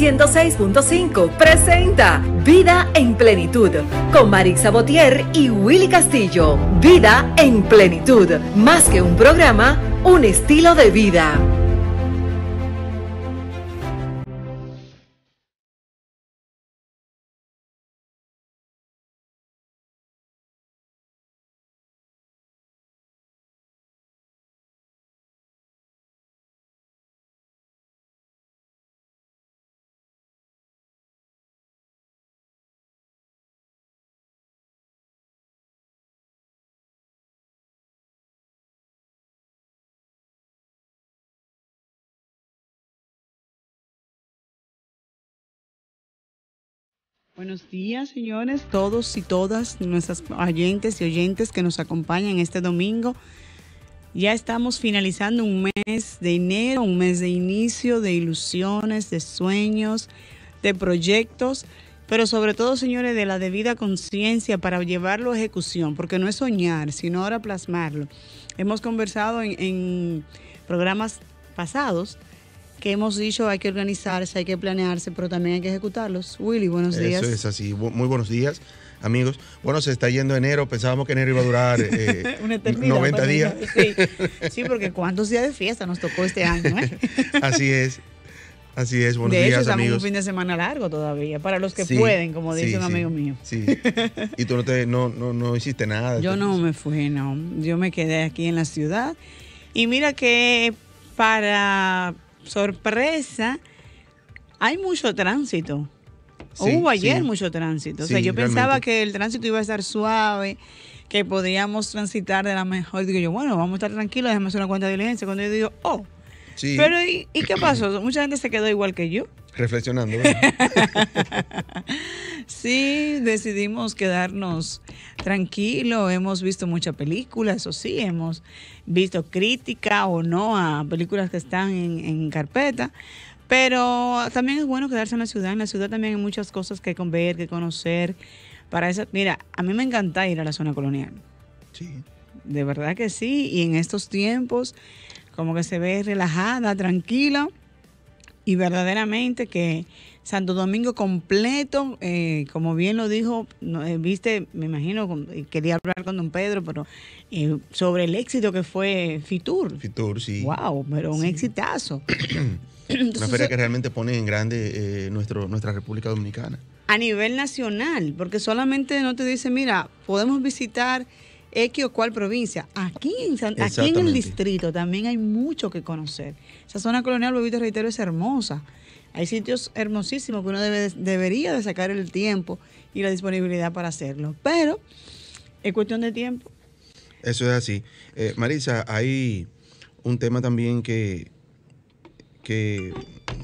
106.5 presenta Vida en Plenitud con Marisa Botier y Willy Castillo. Vida en Plenitud, más que un programa, un estilo de vida. Buenos días, señores, todos y todas nuestras oyentes y oyentes que nos acompañan este domingo. Ya estamos finalizando un mes de enero, un mes de inicio, de ilusiones, de sueños, de proyectos, pero sobre todo, señores, de la debida conciencia para llevarlo a ejecución, porque no es soñar, sino ahora plasmarlo. Hemos conversado en, en programas pasados que hemos dicho hay que organizarse, hay que planearse, pero también hay que ejecutarlos. Willy, buenos días. Eso es así. Muy buenos días, amigos. Bueno, se está yendo enero. Pensábamos que enero iba a durar 90 eh, días. Sí. porque cuántos días de fiesta nos tocó este año. ¿eh? así es. Así es, buenos de días, hecho, estamos amigos. un fin de semana largo todavía, para los que pueden, como dice un amigo mío. Sí. Y tú no, te, hiciste nada. Yo no me fui, no. Yo me quedé aquí en la ciudad. Y mira que para sorpresa, hay mucho tránsito. Hubo ayer mucho tránsito. O sea, yo pensaba que el tránsito iba a estar suave, que podíamos transitar de la mejor. Digo yo, bueno, vamos a estar tranquilos, déjame hacer una cuenta de diligencia. Cuando yo digo, oh. Pero ¿y qué pasó? Mucha gente se quedó igual que yo. Reflexionando. sí, decidimos quedarnos tranquilo. Hemos visto muchas películas, eso sí, hemos visto crítica o no a películas que están en, carpeta. Pero también es bueno quedarse en la ciudad. En la ciudad también hay muchas cosas que ver, que conocer. Para eso, mira, a mí me encanta ir a la zona colonial. Sí. De verdad que sí. Y en estos tiempos, como que se ve relajada, tranquila y verdaderamente que Santo Domingo completo, eh, como bien lo dijo, eh, viste, me imagino, quería hablar con don Pedro, pero eh, sobre el éxito que fue Fitur. Fitur, sí. Wow, pero un exitazo. Una feria que realmente pone en grande nuestro, nuestra República Dominicana. A nivel nacional, porque solamente no te dice, mira, podemos visitar X o cual provincia. Aquí en, aquí en el distrito también hay mucho que conocer. Esa zona colonial, vuelvo reitero, es hermosa. Hay sitios hermosísimos que uno debe, debería de sacar el tiempo y la disponibilidad para hacerlo. Pero es cuestión de tiempo. Eso es así. Eh, Marisa, hay un tema también que, que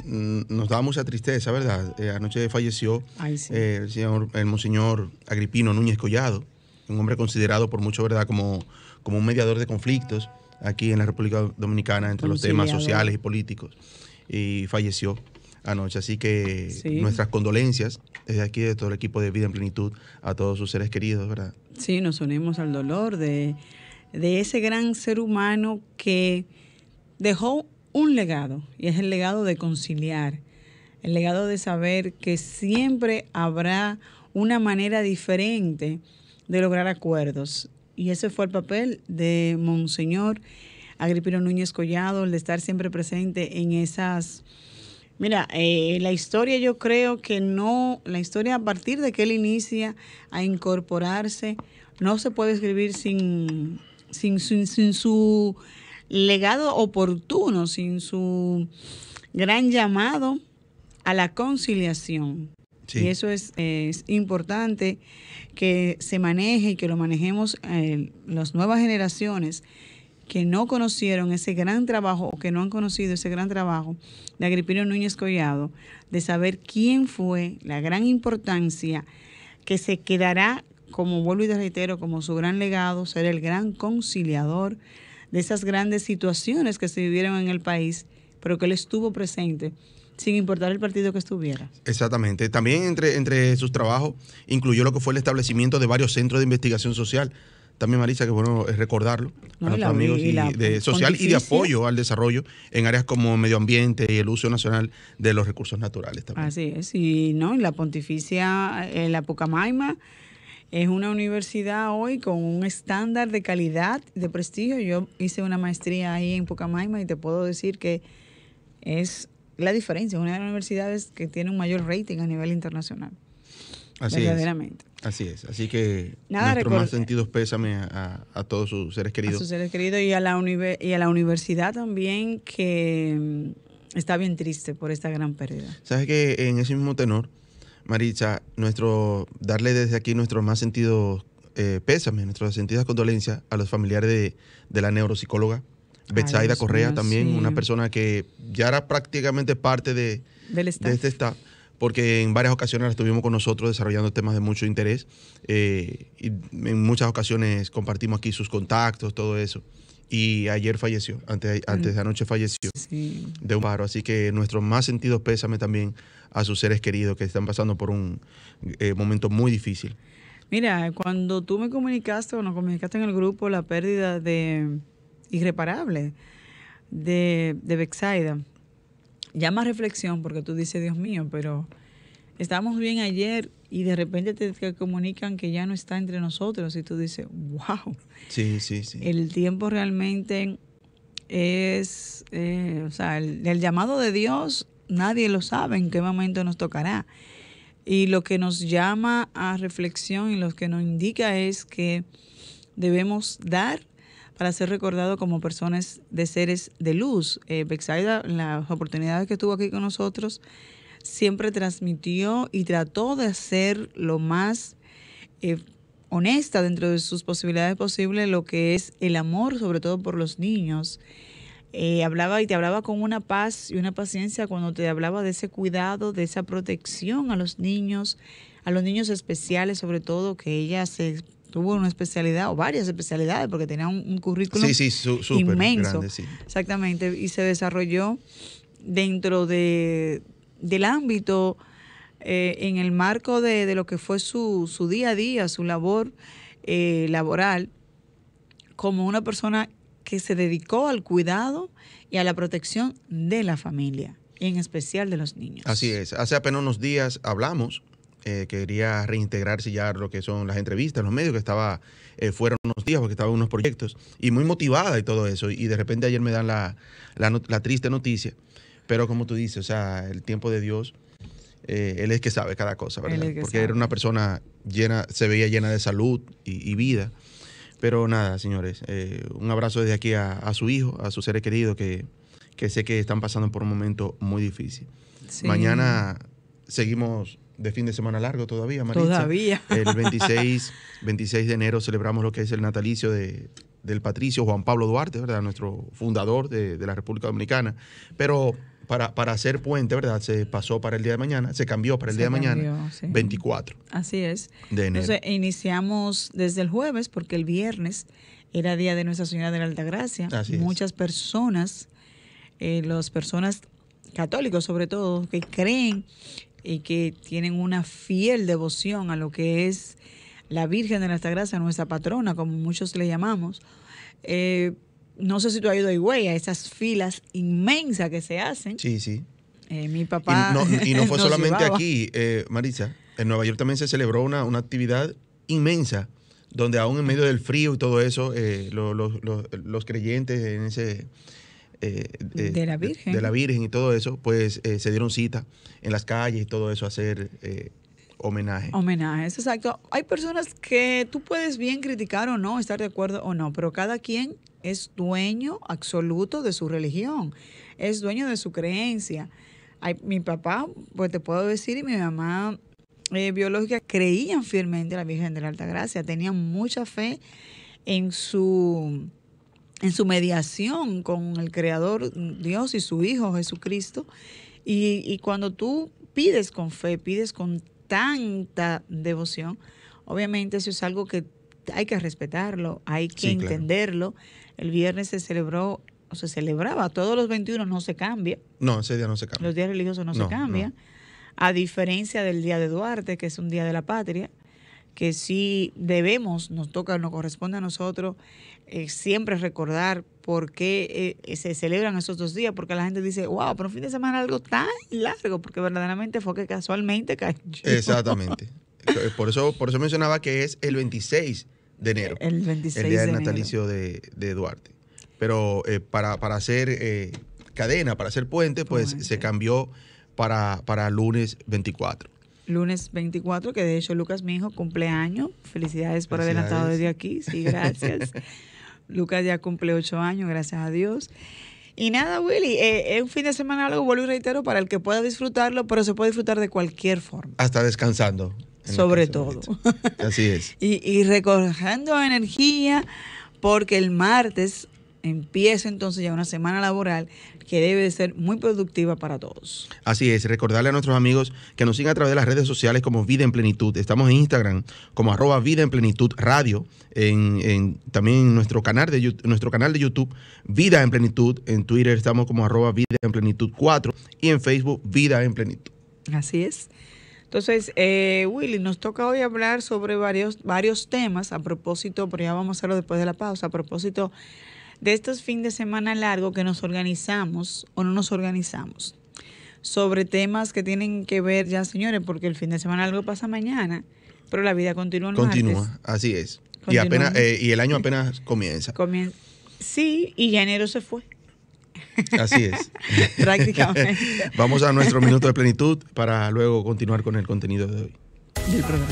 nos da mucha tristeza, ¿verdad? Eh, anoche falleció eh, el, señor, el monseñor Agripino Núñez Collado un hombre considerado por mucho, ¿verdad?, como, como un mediador de conflictos aquí en la República Dominicana entre los temas sociales y políticos. Y falleció anoche. Así que nuestras condolencias desde aquí, de todo el equipo de Vida en Plenitud, a todos sus seres queridos, ¿verdad? Sí, nos unimos al dolor de, de ese gran ser humano que dejó un legado, y es el legado de conciliar, el legado de saber que siempre habrá una manera diferente de lograr acuerdos. Y ese fue el papel de Monseñor Agripino Núñez Collado, el de estar siempre presente en esas... Mira, eh, la historia yo creo que no, la historia a partir de que él inicia a incorporarse, no se puede escribir sin, sin, sin, sin su legado oportuno, sin su gran llamado a la conciliación. Y eso es, importante que se maneje y que lo manejemos eh, las nuevas generaciones que no conocieron ese gran trabajo o que no han conocido ese gran trabajo de Agripino Núñez Collado, de saber quién fue, la gran importancia que se quedará, como vuelvo y te reitero, como su gran legado, ser el gran conciliador de esas grandes situaciones que se vivieron en el país, pero que él estuvo presente sin importar el partido que estuviera. Exactamente. También entre, entre sus trabajos incluyó lo que fue el establecimiento de varios centros de investigación social. También, Marisa, que bueno es eh, recordarlo a amigos de social y de apoyo al desarrollo en áreas como medio ambiente y el uso nacional de los recursos naturales Así es, y no, la pontificia, en eh, la Pucamaima es una universidad hoy con un estándar de calidad, de prestigio. Yo hice una maestría ahí en Pucamaima y te puedo decir que es la diferencia, es una de las universidades que tiene un mayor rating a nivel internacional. Así Es. Así es. Así que Nada nuestros más sentidos pésame a, todos sus seres queridos. A sus seres queridos y a la, universidad también, que mm, está bien triste por esta gran pérdida. Sabes que en ese mismo tenor, Maritza, nuestro, darle desde aquí nuestros más sentidos eh, pésame, nuestras sentidas condolencias a los familiares de la neuropsicóloga Betsaida Correa también, una persona que ya era prácticamente parte de, Del este staff, porque en varias ocasiones la estuvimos con nosotros desarrollando temas de mucho interés eh, y en muchas ocasiones compartimos aquí sus contactos, todo eso. Y ayer falleció, antes, de mm. anoche falleció de un paro. Así que nuestros más sentidos pésame también a sus seres queridos que están pasando por un eh, momento muy difícil. Mira, cuando tú me comunicaste o nos comunicaste en el grupo la pérdida de irreparable de, de Llama reflexión porque tú dices, Dios mío, pero estábamos bien ayer y de repente te comunican que ya no está entre nosotros y tú dices, wow. Sí, sí, sí. El tiempo realmente es, eh, o sea, el, el, llamado de Dios, nadie lo sabe en qué momento nos tocará. Y lo que nos llama a reflexión y lo que nos indica es que debemos dar para ser recordado como personas de seres de luz. Eh, en las oportunidades que tuvo aquí con nosotros, siempre transmitió y trató de hacer lo más eh, honesta dentro de sus posibilidades posibles lo que es el amor, sobre todo por los niños. Eh, hablaba y te hablaba con una paz y una paciencia cuando te hablaba de ese cuidado, de esa protección a los niños, a los niños especiales sobre todo, que ella se tuvo una especialidad o varias especialidades porque tenía un, currículum inmenso. Exactamente, y se desarrolló dentro de, del ámbito, eh, en el marco de, lo que fue su, día a día, su labor eh, laboral, como una persona que se dedicó al cuidado y a la protección de la familia, y en especial de los niños. Así es, hace apenas unos días hablamos eh, quería reintegrarse ya lo que son las entrevistas, los medios, que estaba eh, Fueron unos días porque estaban unos proyectos y muy motivada y todo eso. Y de repente ayer me dan la, triste noticia. Pero como tú dices, o sea, el tiempo de Dios, eh, Él es que sabe cada cosa, ¿verdad? Porque era una persona llena, se veía llena de salud y, vida. Pero nada, señores, un abrazo desde aquí a, su hijo, a su ser querido que, sé que están pasando por un momento muy difícil. Mañana seguimos de fin de semana largo todavía, Maritza. Todavía. El 26, de enero celebramos lo que es el natalicio de, del patricio Juan Pablo Duarte, ¿verdad? Nuestro fundador de, la República Dominicana. Pero para, para, hacer puente, ¿verdad? Se pasó para el día de mañana, se cambió para el día de mañana, 24. Así es. De Entonces, iniciamos desde el jueves porque el viernes era día de Nuestra Señora de la Altagracia. Muchas personas, eh, las personas católicos sobre todo, que creen y que tienen una fiel devoción a lo que es la Virgen de Nuestra Gracia, nuestra patrona, como muchos le llamamos. Eh, no sé si tú has ido a a esas filas inmensas que se hacen. Sí, sí. Eh, mi papá. Y no, fue solamente aquí, eh, Marisa. En Nueva York también se celebró una, una, actividad inmensa, donde aún en medio del frío y todo eso, los creyentes en ese eh, de, la eh, Virgen. De, la Virgen y todo eso, pues eh, se dieron cita en las calles y todo eso a hacer homenaje. Homenajes, exacto. Hay personas que tú puedes bien criticar o no, estar de acuerdo o no, pero cada quien es dueño absoluto de su religión, es dueño de su creencia. mi papá, pues te puedo decir, y mi mamá biológica creían firmemente en la Virgen de la Alta Gracia, tenían mucha fe en su en su mediación con el Creador Dios y su Hijo Jesucristo. Y, cuando tú pides con fe, pides con tanta devoción, obviamente eso es algo que hay que respetarlo, hay que entenderlo. El viernes se celebró, o se celebraba, todos los 21 no se cambia. No, ese día no se cambia. Los días religiosos no, se cambian. A diferencia del Día de Duarte, que es un Día de la Patria, que sí debemos, nos toca, nos corresponde a nosotros eh, siempre recordar por qué eh, se celebran esos dos días, porque la gente dice, wow, pero un fin de semana algo tan largo, porque verdaderamente fue que casualmente cayó. Exactamente. Eh, por, eso, por eso mencionaba que es el 26 de enero. El 26 día de natalicio de, Duarte. Pero para, para, hacer cadena, para hacer puente, pues se cambió para, para lunes 24 lunes 24, que de hecho Lucas, mi hijo, cumpleaños. Felicidades por haber adelantado desde aquí. Sí, gracias. Lucas ya cumple ocho años, gracias a Dios. Y nada, Willy, eh, es un fin de semana algo, vuelvo y reitero, para el que pueda disfrutarlo, pero se puede disfrutar de cualquier forma. Hasta descansando. Sobre todo. Así es. y, y energía, porque el martes empieza entonces ya una semana laboral que debe de ser muy productiva para todos. Así es, recordarle a nuestros amigos que nos sigan a través de las redes sociales como Vida en Plenitud. Estamos en Instagram como arroba Vida en Plenitud Radio, en, también en nuestro canal, de, nuestro canal de YouTube Vida en Plenitud, en Twitter estamos como arroba Vida en Plenitud 4 y en Facebook Vida en Plenitud. Así es. Entonces, eh, Willy, nos toca hoy hablar sobre varios, varios temas a propósito, pero ya vamos a hacerlo después de la pausa, a propósito de estos fines de semana largo que nos organizamos o no nos organizamos sobre temas que tienen que ver ya, señores, porque el fin de semana largo pasa mañana, pero la vida continúa. continúa, así es. Y apenas eh, y el año apenas comienza. comienza. Sí, y enero se fue. Así es. Prácticamente. Vamos a nuestro minuto de plenitud para luego continuar con el contenido de hoy.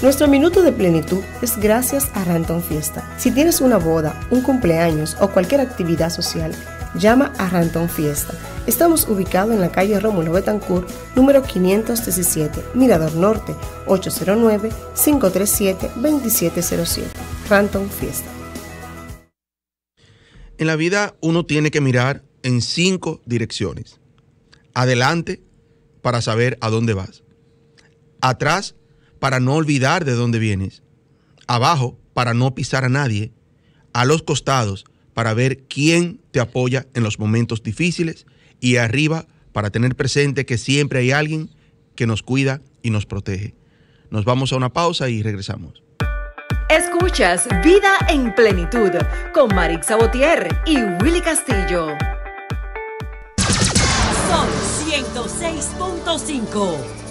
Nuestro minuto de plenitud es gracias a Ranton Fiesta. Si tienes una boda, un cumpleaños o cualquier actividad social, llama a Ranton Fiesta. Estamos ubicados en la calle Rómulo Betancourt, número 517, Mirador Norte, 809-537-2707. Ranton Fiesta. En la vida uno tiene que mirar en cinco direcciones. Adelante para saber a dónde vas. Atrás para no olvidar de dónde vienes, abajo para no pisar a nadie, a los costados para ver quién te apoya en los momentos difíciles y arriba para tener presente que siempre hay alguien que nos cuida y nos protege. Nos vamos a una pausa y regresamos. Escuchas Vida en Plenitud con Marix Sabotier y Willy Castillo. Son 106.5.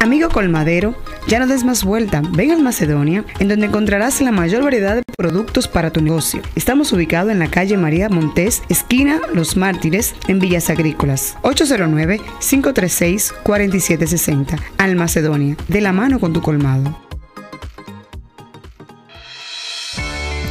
Amigo colmadero, ya no des más vuelta, ven al Macedonia, en donde encontrarás la mayor variedad de productos para tu negocio. Estamos ubicados en la calle María Montés, esquina Los Mártires, en Villas Agrícolas. 809-536-4760. Al Macedonia, de la mano con tu colmado.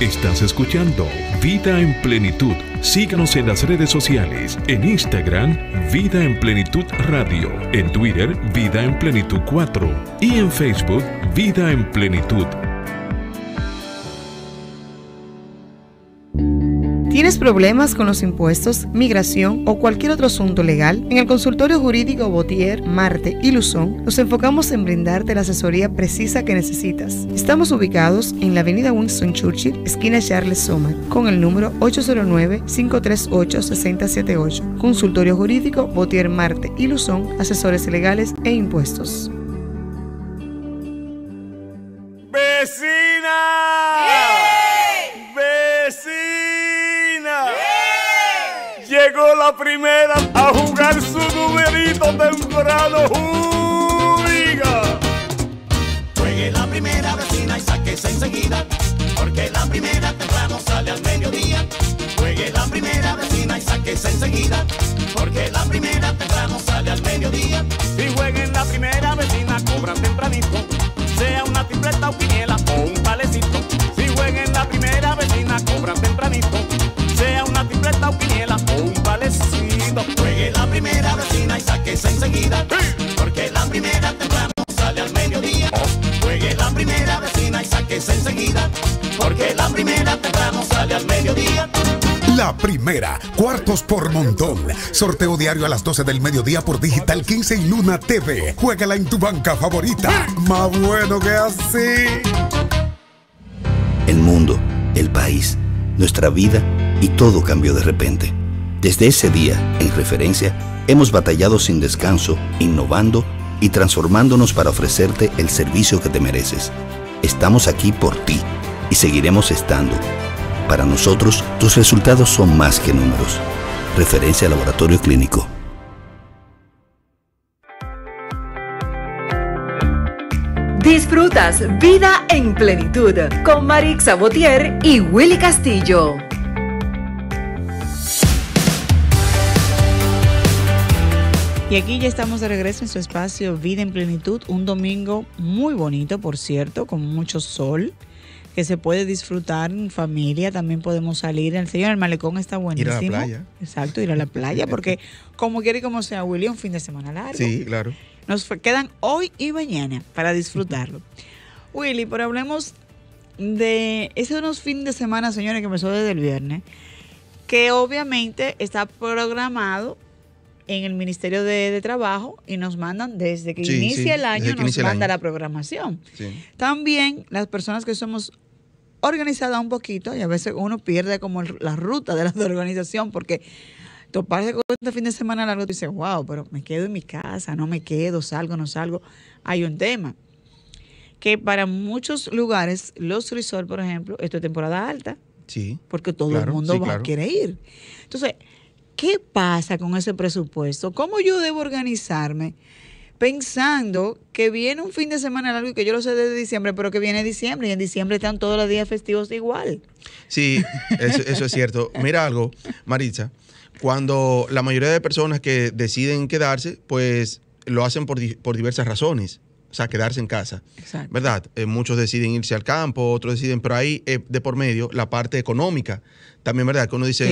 Estás escuchando Vida en Plenitud. Síganos en las redes sociales, en Instagram, Vida en Plenitud Radio, en Twitter, Vida en Plenitud 4 y en Facebook, Vida en Plenitud. ¿Tienes problemas con los impuestos, migración o cualquier otro asunto legal? En el consultorio jurídico Botier, Marte y Luzón nos enfocamos en brindarte la asesoría precisa que necesitas. Estamos ubicados en la avenida Winston Churchill, esquina Charles Soma, con el número 809-538-6078. Consultorio jurídico Botier, Marte y Luzón, asesores legales e impuestos. Llegó la primera a jugar su numerito temprano. Juegue la primera vecina y sáquese enseguida. Porque la primera temprano sale al mediodía. Juegue la primera vecina y sáquese enseguida. Porque la primera temprano sale al mediodía. Si jueguen la primera vecina, cobran tempranito. Sea una tripleta o piniela o un palecito Juegue la primera vecina y sáquese enseguida. Porque la primera temprano sale al mediodía. Juegue la primera vecina y sáquese enseguida. Porque la primera temprano sale al mediodía. La primera, cuartos por montón. Sorteo diario a las 12 del mediodía por Digital 15 y Luna TV. Juégala en tu banca favorita. Más bueno que así. El mundo, el país, nuestra vida y todo cambió de repente. Desde ese día, en referencia, hemos batallado sin descanso, innovando y transformándonos para ofrecerte el servicio que te mereces. Estamos aquí por ti y seguiremos estando. Para nosotros, tus resultados son más que números. Referencia Laboratorio Clínico. Disfrutas Vida en Plenitud con Marix Sabotier y Willy Castillo. Y aquí ya estamos de regreso en su espacio Vida en Plenitud, un domingo muy bonito, por cierto, con mucho sol, que se puede disfrutar en familia, también podemos salir, el señor el malecón está buenísimo. Ir a la playa. Exacto, ir a la playa, porque como quiere y como sea, Willy, un fin de semana largo. Sí, claro. Nos quedan hoy y mañana para disfrutarlo. Willy, pero hablemos de ese unos fines de semana, señores, que empezó desde el viernes, que obviamente está programado en el Ministerio de, Trabajo y nos mandan desde que inicia el año, nos manda la programación. También las personas que somos organizadas un poquito, y a veces uno pierde como la ruta de la organización, porque toparse con este fin de semana largo, y dices, wow, pero me quedo en mi casa, no me quedo, salgo, no salgo. Hay un tema que para muchos lugares, los resorts, por ejemplo, esto es temporada alta. Sí. Porque todo el mundo va, quiere ir. Entonces, ¿qué pasa con ese presupuesto? ¿Cómo yo debo organizarme? Pensando que viene un fin de semana largo y que yo lo sé desde diciembre, pero que viene diciembre y en diciembre están todos los días festivos igual. Sí, eso, es cierto. Mira algo, Maritza, cuando la mayoría de personas que deciden quedarse, pues lo hacen por, diversas razones o sea, quedarse en casa. ¿Verdad? Eh, muchos deciden irse al campo, otros deciden, pero ahí eh, de por medio la parte económica. También, ¿verdad? Que uno dice,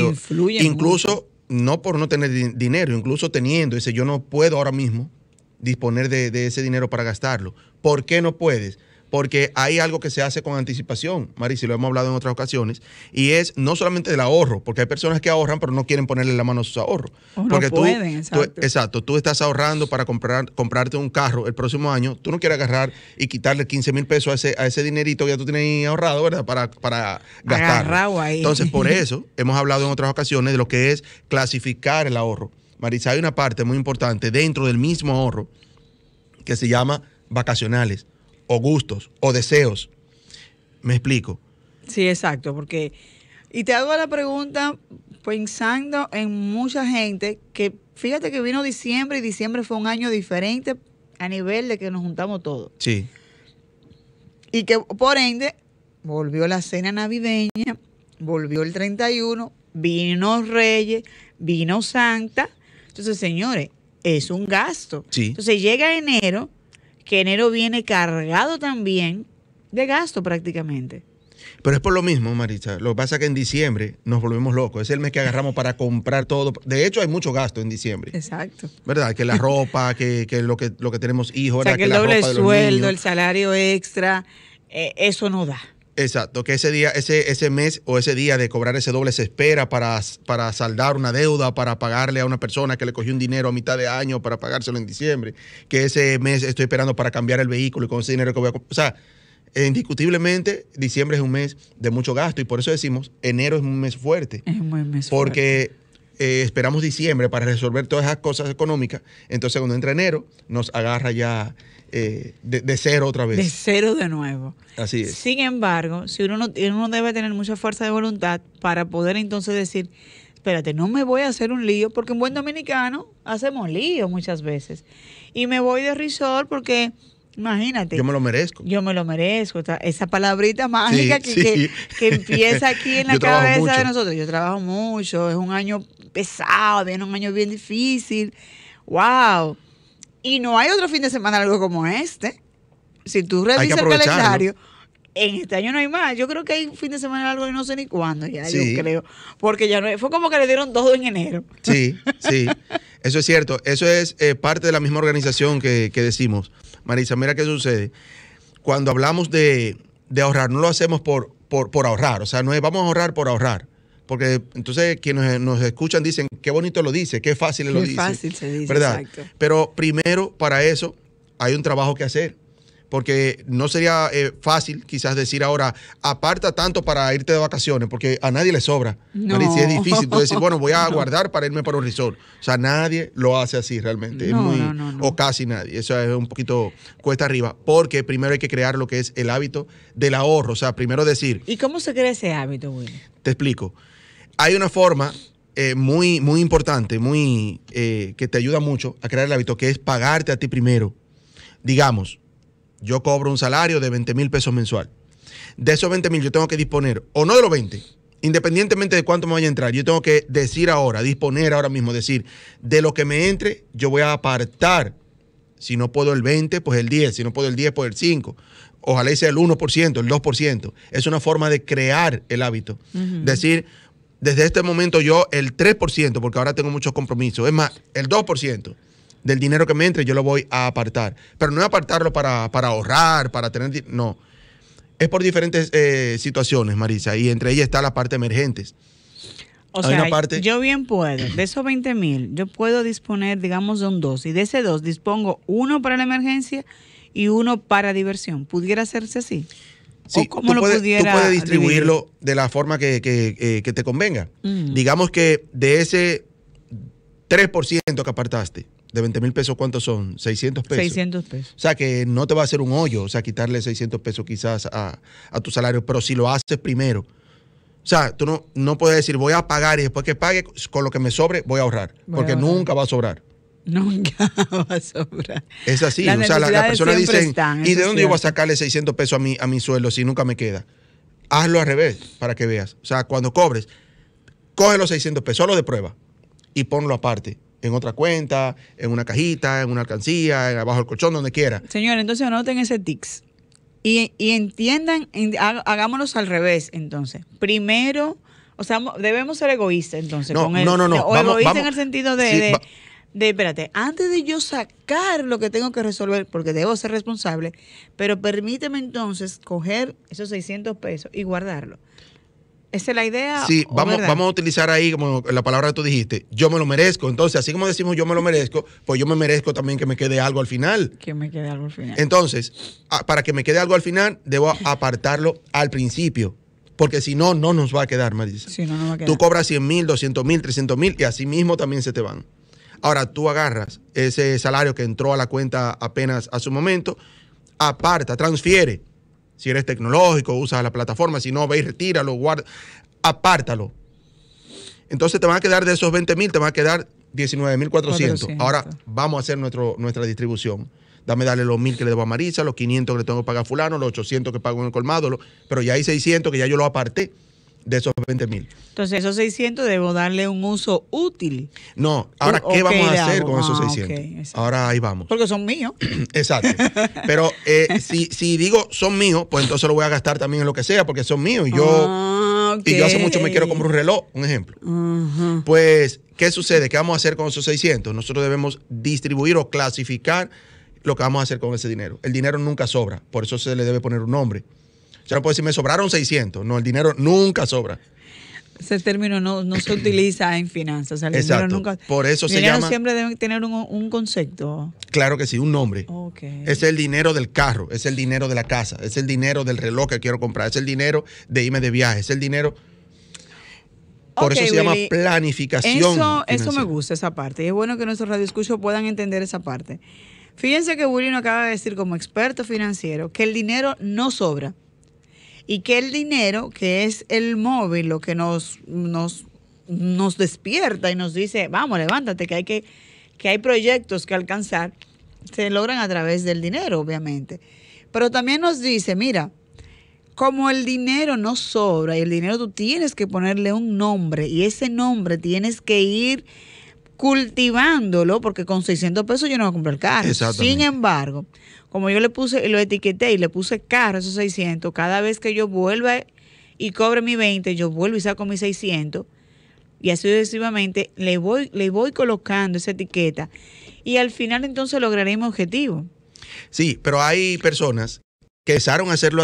incluso no por no tener dinero, incluso teniendo, ese, yo no puedo ahora mismo disponer de ese dinero para gastarlo. ¿Por qué no puedes? porque hay algo que se hace con anticipación, Mari, y lo hemos hablado en otras ocasiones, y es no solamente del ahorro, porque hay personas que ahorran pero no quieren ponerle la mano a sus ahorros. porque pueden, tú, exacto. Tú, exacto, tú estás ahorrando para comprarte un carro el próximo año, tú no quieres agarrar y quitarle 15 mil pesos a ese, dinerito que ya tú tienes ahorrado, ¿verdad? Para, para gastar. Ahí. Entonces, por eso hemos hablado en otras ocasiones de lo que es clasificar el ahorro. Marisa, hay una parte muy importante dentro del mismo ahorro que se llama vacacionales o gustos o deseos. ¿Me explico? Sí, exacto, porque... Y te hago la pregunta pensando en mucha gente que, fíjate que vino diciembre y diciembre fue un año diferente a nivel de que nos juntamos todos. Sí. Y que por ende volvió la cena navideña, volvió el 31, vino Reyes, vino Santa. Entonces, señores, es un gasto. Sí. Entonces llega enero que enero viene cargado también de gasto prácticamente. Pero es por lo mismo, Maritza. Lo que pasa es que en diciembre nos volvemos locos. Es el mes que agarramos para comprar todo. De hecho, hay mucho gasto en diciembre. Exacto. ¿Verdad? Que la ropa, que, que lo que lo que tenemos hijos. O sea, que, el doble sueldo, el salario extra, eh, eso no da. Exacto, que ese día, ese, ese mes o ese día de cobrar ese doble se espera para, para saldar una deuda, para pagarle a una persona que le cogió un dinero a mitad de año para pagárselo en diciembre, que ese mes estoy esperando para cambiar el vehículo y con ese dinero que voy a... O sea, indiscutiblemente diciembre es un mes de mucho gasto y por eso decimos enero es un mes fuerte. Es un buen mes Porque fuerte. Porque eh, esperamos diciembre para resolver todas esas cosas económicas, entonces cuando entra enero nos agarra ya eh, de, de, cero otra vez. De cero de nuevo. Así es. Sin embargo, si uno, no, uno debe tener mucha fuerza de voluntad para poder entonces decir, espérate, no me voy a hacer un lío, porque un buen dominicano hacemos lío muchas veces. Y me voy de risor porque... Imagínate. Yo me lo merezco. Yo me lo merezco. esa palabrita mágica que, empieza aquí en la cabeza de nosotros. Yo trabajo mucho, es un año pesado, viene un año bien difícil. ¡Wow! Y no hay otro fin de semana algo como este. Si tú revisas el calendario, en este año no hay más. Yo creo que hay un fin de semana algo y no sé ni cuándo, ya yo creo. Porque ya no fue como que le dieron todo en enero. Sí, sí. Eso es cierto. Eso es eh, parte de la misma organización que, decimos. Marisa, mira qué sucede. Cuando hablamos de, de ahorrar, no lo hacemos por, por, por, ahorrar. O sea, no es vamos a ahorrar por ahorrar. Porque entonces quienes nos escuchan dicen qué bonito lo dice, qué fácil lo dice. fácil se dice, Exacto. Pero primero, para eso, hay un trabajo que hacer porque no sería eh, fácil quizás decir ahora, aparta tanto para irte de vacaciones, porque a nadie le sobra. No. Si es difícil, tú decir, bueno, voy a guardar para irme para un resort. O sea, nadie lo hace así realmente, no, muy, o casi nadie. Eso es un poquito cuesta arriba, porque primero hay que crear lo que es el hábito del ahorro, o sea, primero decir... ¿Y cómo se crea ese hábito, Will? Te explico. Hay una forma eh, muy, muy importante, muy, eh, que te ayuda mucho a crear el hábito, que es pagarte a ti primero. Digamos, yo cobro un salario de 20 mil pesos mensual. De esos 20 mil yo tengo que disponer, o no de los 20, independientemente de cuánto me vaya a entrar, yo tengo que decir ahora, disponer ahora mismo, decir, de lo que me entre, yo voy a apartar. Si no puedo el 20, pues el 10. Si no puedo el 10, pues el 5. Ojalá sea el 1%, el 2%. Es una forma de crear el hábito. Decir, desde este momento yo el 3%, porque ahora tengo muchos compromisos, es más, el 2% del dinero que me entre yo lo voy a apartar. Pero no es apartarlo para, ahorrar, para tener... No, es por diferentes eh, situaciones, Marisa, y entre ellas está la parte emergentes. O sea, yo bien puedo, de esos 20 mil, yo puedo disponer, digamos, de un 2, y de ese 2 dispongo uno para la emergencia y uno para diversión. ¿Pudiera hacerse así? Sí, cómo tú, lo puedes, tú puedes distribuirlo de la forma que, eh, te convenga. Mm. Digamos que de ese 3% que apartaste, de 20 mil pesos, ¿cuántos son? 600 pesos. 600 pesos. O sea, que no te va a hacer un hoyo, o sea, quitarle 600 pesos quizás a, tu salario, pero si lo haces primero, o sea, tú no, no puedes decir voy a pagar y después que pague con lo que me sobre voy a ahorrar, porque nunca va a sobrar. Nunca va a sobrar. Es así, o sea, la personas dicen, ¿y de dónde yo voy a sacarle 600 pesos a mi, a mi sueldo si nunca me queda? Hazlo al revés, para que veas. O sea, cuando cobres, coge los 600 pesos, solo de prueba, y ponlo aparte en otra cuenta, en una cajita, en una alcancía, en abajo del colchón, donde quiera. Señor, entonces anoten ese tics. Y, entiendan, hagámonos al revés, entonces. Primero, o sea, debemos ser egoístas, entonces. No, no, no, no. O egoístas en el sentido de de, espérate, antes de yo sacar lo que tengo que resolver, porque debo ser responsable, pero permíteme entonces coger esos 600 pesos y guardarlo. ¿Esa es la idea? Sí, vamos, a utilizar ahí como la palabra que tú dijiste, yo me lo merezco. Entonces, así como decimos yo me lo merezco, pues yo me merezco también que me quede algo al final. Que me quede algo al final. Entonces, para que me quede algo al final, debo apartarlo al principio. Porque si no, no nos va a quedar, Marisa. Si no, no va a quedar. Tú cobras 100 mil, 200 mil, 300 mil y así mismo también se te van. Ahora tú agarras ese salario que entró a la cuenta apenas a su momento, aparta, transfiere. Si eres tecnológico, usa la plataforma, si no, ve y retíralo, guarda, apártalo. Entonces te van a quedar de esos 20 mil, te van a quedar 19.400. Ahora vamos a hacer nuestro, nuestra distribución. Dame darle los mil que le debo a Marisa, los 500 que le tengo que pagar a fulano, los 800 que pago en el colmado, pero ya hay 600 que ya yo lo aparté de esos 20 mil. Entonces, esos 600 debo darle un uso útil. No, ahora, ¿qué vamos a hacer con esos 600? Ah, ahora ahí vamos. Porque son míos. exacto. Pero eh, si, digo son míos, pues entonces lo voy a gastar también en lo que sea, porque son míos. Y yo, ah, y yo hace mucho me quiero comprar un reloj, un ejemplo. Pues, ¿qué sucede? ¿Qué vamos a hacer con esos 600? Nosotros debemos distribuir o clasificar lo que vamos a hacer con ese dinero. El dinero nunca sobra, por eso se le debe poner un nombre. Se no puedo decir, me sobraron 600. No, el dinero nunca sobra. Ese término no, se utiliza en finanzas. El Dinero nunca, Por eso el dinero siempre debe tener un, concepto. Claro que sí, un nombre. Es el dinero del carro, es el dinero de la casa, es el dinero del reloj que quiero comprar, es el dinero de irme de viaje, es el dinero. Por eso se llama planificación. Eso, me gusta, esa parte. Y es bueno que nuestros radioescuchos puedan entender esa parte. Fíjense que Willy acaba de decir como experto financiero que el dinero no sobra y que el dinero, que es el móvil, lo que nos, nos, despierta y nos dice, vamos, levántate, que hay, que, que hay proyectos que alcanzar, se logran a través del dinero, obviamente. Pero también nos dice, mira, como el dinero no sobra y el dinero tú tienes que ponerle un nombre y ese nombre tienes que ir cultivándolo porque con 600 pesos yo no voy a comprar carro. Sin embargo, como yo le puse, y lo etiqueté y le puse carro, esos 600, cada vez que yo vuelva y cobre mi 20, yo vuelvo y saco mis 600. Y así sucesivamente le voy, le voy colocando esa etiqueta. Y al final entonces lograremos mi objetivo. Sí, pero hay personas que empezaron a hacerlo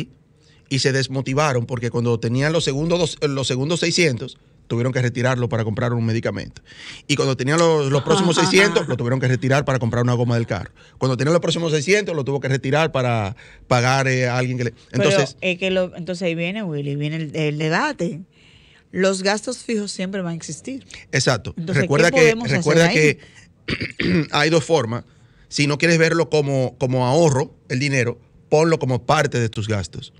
y se desmotivaron porque cuando tenían los segundos, los segundos 600, tuvieron que retirarlo para comprar un medicamento. Y cuando tenían los, próximos 600, lo tuvieron que retirar para comprar una goma del carro. Cuando tenía los próximos 600, lo tuvo que retirar para pagar eh, a alguien que le... Entonces, que entonces ahí viene, Willy, viene el, debate los gastos fijos siempre van a existir. Exacto. recuerda que, recuerda que hay dos formas. Si no quieres verlo como, como ahorro, el dinero, ponlo como parte de tus gastos.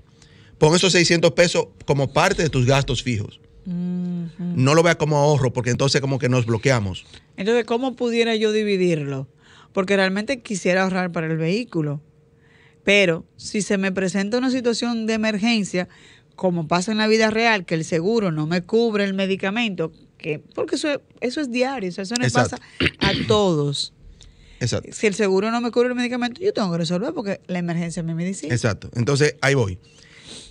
Pon esos 600 pesos como parte de tus gastos fijos. No lo vea como ahorro, porque entonces como que nos bloqueamos. Entonces, ¿cómo pudiera yo dividirlo? Porque realmente quisiera ahorrar para el vehículo. Pero si se me presenta una situación de emergencia, como pasa en la vida real, que el seguro no me cubre el medicamento, que, porque eso es, diario, eso nos pasa a todos. Exacto. Si el seguro no me cubre el medicamento, yo tengo que resolver porque la emergencia es mi medicina. Exacto. Entonces, ahí voy.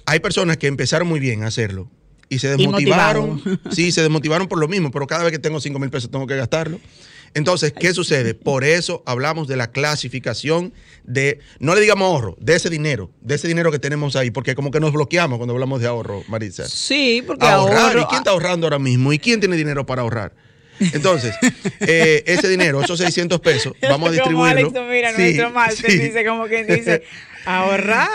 Hay personas que empezaron muy bien a hacerlo, y se desmotivaron. sí, se desmotivaron por lo mismo, pero cada vez que tengo 5 mil pesos tengo que gastarlo. Entonces, ¿qué sucede? Por eso hablamos de la clasificación de, no le digamos ahorro, de ese dinero, de ese dinero que tenemos ahí, porque como que nos bloqueamos cuando hablamos de ahorro, Marisa. Sí, porque ahorrar. ¿Y quién ah, está ahorrando ahora mismo? ¿Y quién tiene dinero para ahorrar? Entonces, eh, ese dinero, esos 600 pesos, vamos a distribuirlo. Como Alex, mira, nuestro mal dice como que dice ahorrar.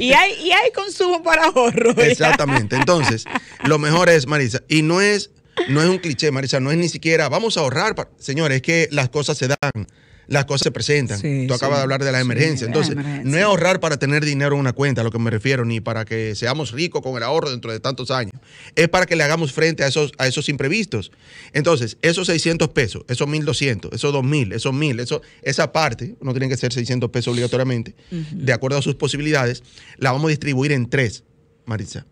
Y hay, y hay consumo para ahorro. Exactamente. Entonces, lo mejor es, Marisa, y no es, no es un cliché, Marisa, no es ni siquiera, vamos a ahorrar. Señores, es que las cosas se dan las cosas se presentan. Tú acabas de hablar de la emergencia. Entonces, no es ahorrar para tener dinero en una cuenta, a lo que me refiero, ni para que seamos ricos con el ahorro dentro de tantos años. Es para que le hagamos frente a esos, a esos imprevistos. Entonces, esos 600 pesos, esos 1200, esos 2000, esos 1000, eso, esa parte, no tienen que ser 600 pesos obligatoriamente, de acuerdo a sus posibilidades, la vamos a distribuir en tres, Marisa.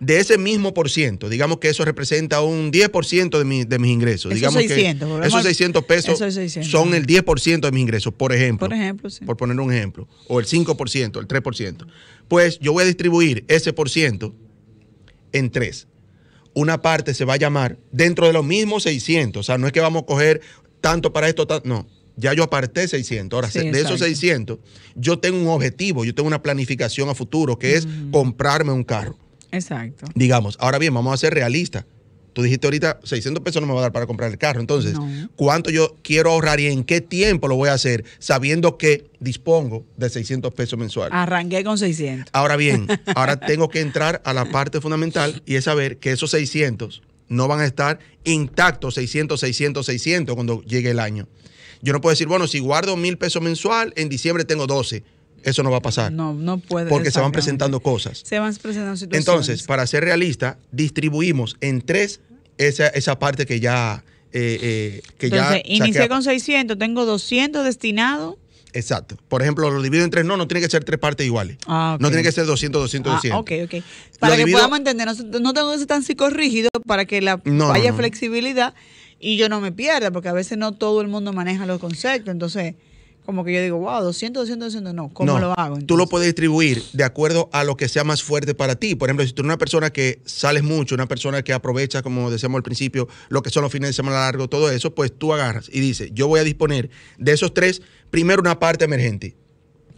De ese mismo por ciento, digamos que eso representa un 10% de, mis ingresos. digamos que esos 600 pesos son el 10% de mis ingresos, por ejemplo. Por ejemplo, Por poner un ejemplo. O el 5%, el 3%. Pues yo voy a distribuir ese por ciento en tres. Una parte se va a llamar dentro de los mismos 600. O sea, no es que vamos a coger tanto para esto, no ya yo aparté 600. Ahora, de esos 600, yo tengo un objetivo, yo tengo una planificación a futuro, que es comprarme un carro. Exacto. Digamos, ahora bien, vamos a ser realistas. Tú dijiste ahorita 600 pesos no me va a dar para comprar el carro. Entonces, ¿cuánto yo quiero ahorrar y en qué tiempo lo voy a hacer sabiendo que dispongo de 600 pesos mensuales? Arranqué con 600. Ahora bien, ahora tengo que entrar a la parte fundamental y es saber que esos 600 no van a estar intactos 600, 600, 600 cuando llegue el año. Yo no puedo decir, bueno, si guardo mil pesos mensual, en diciembre tengo 12 eso no va a pasar. No, no puede. Porque se van presentando cosas. Se van presentando situaciones. Entonces, para ser realista, distribuimos en tres esa, esa parte que ya... Eh, eh, que ya inicié con 600, tengo 200 destinados. Exacto. Por ejemplo, lo divido en tres, no, no tiene que ser tres partes iguales. Ah, no tiene que ser 200, 200, ah, Ok, ok. Para que podamos entender, no, no, tengo que ser tan psicorrígido para que la, haya flexibilidad y yo no me pierda, porque a veces no todo el mundo maneja los conceptos. Entonces como que yo digo, wow, 200, 200, 200, no, ¿cómo lo hago? Tú lo puedes distribuir de acuerdo a lo que sea más fuerte para ti. Por ejemplo, si tú eres una persona que sales mucho, una persona que aprovecha, como decíamos al principio, lo que son los fines de semana largo, todo eso, pues tú agarras y dices, yo voy a disponer de esos tres, primero una parte emergente.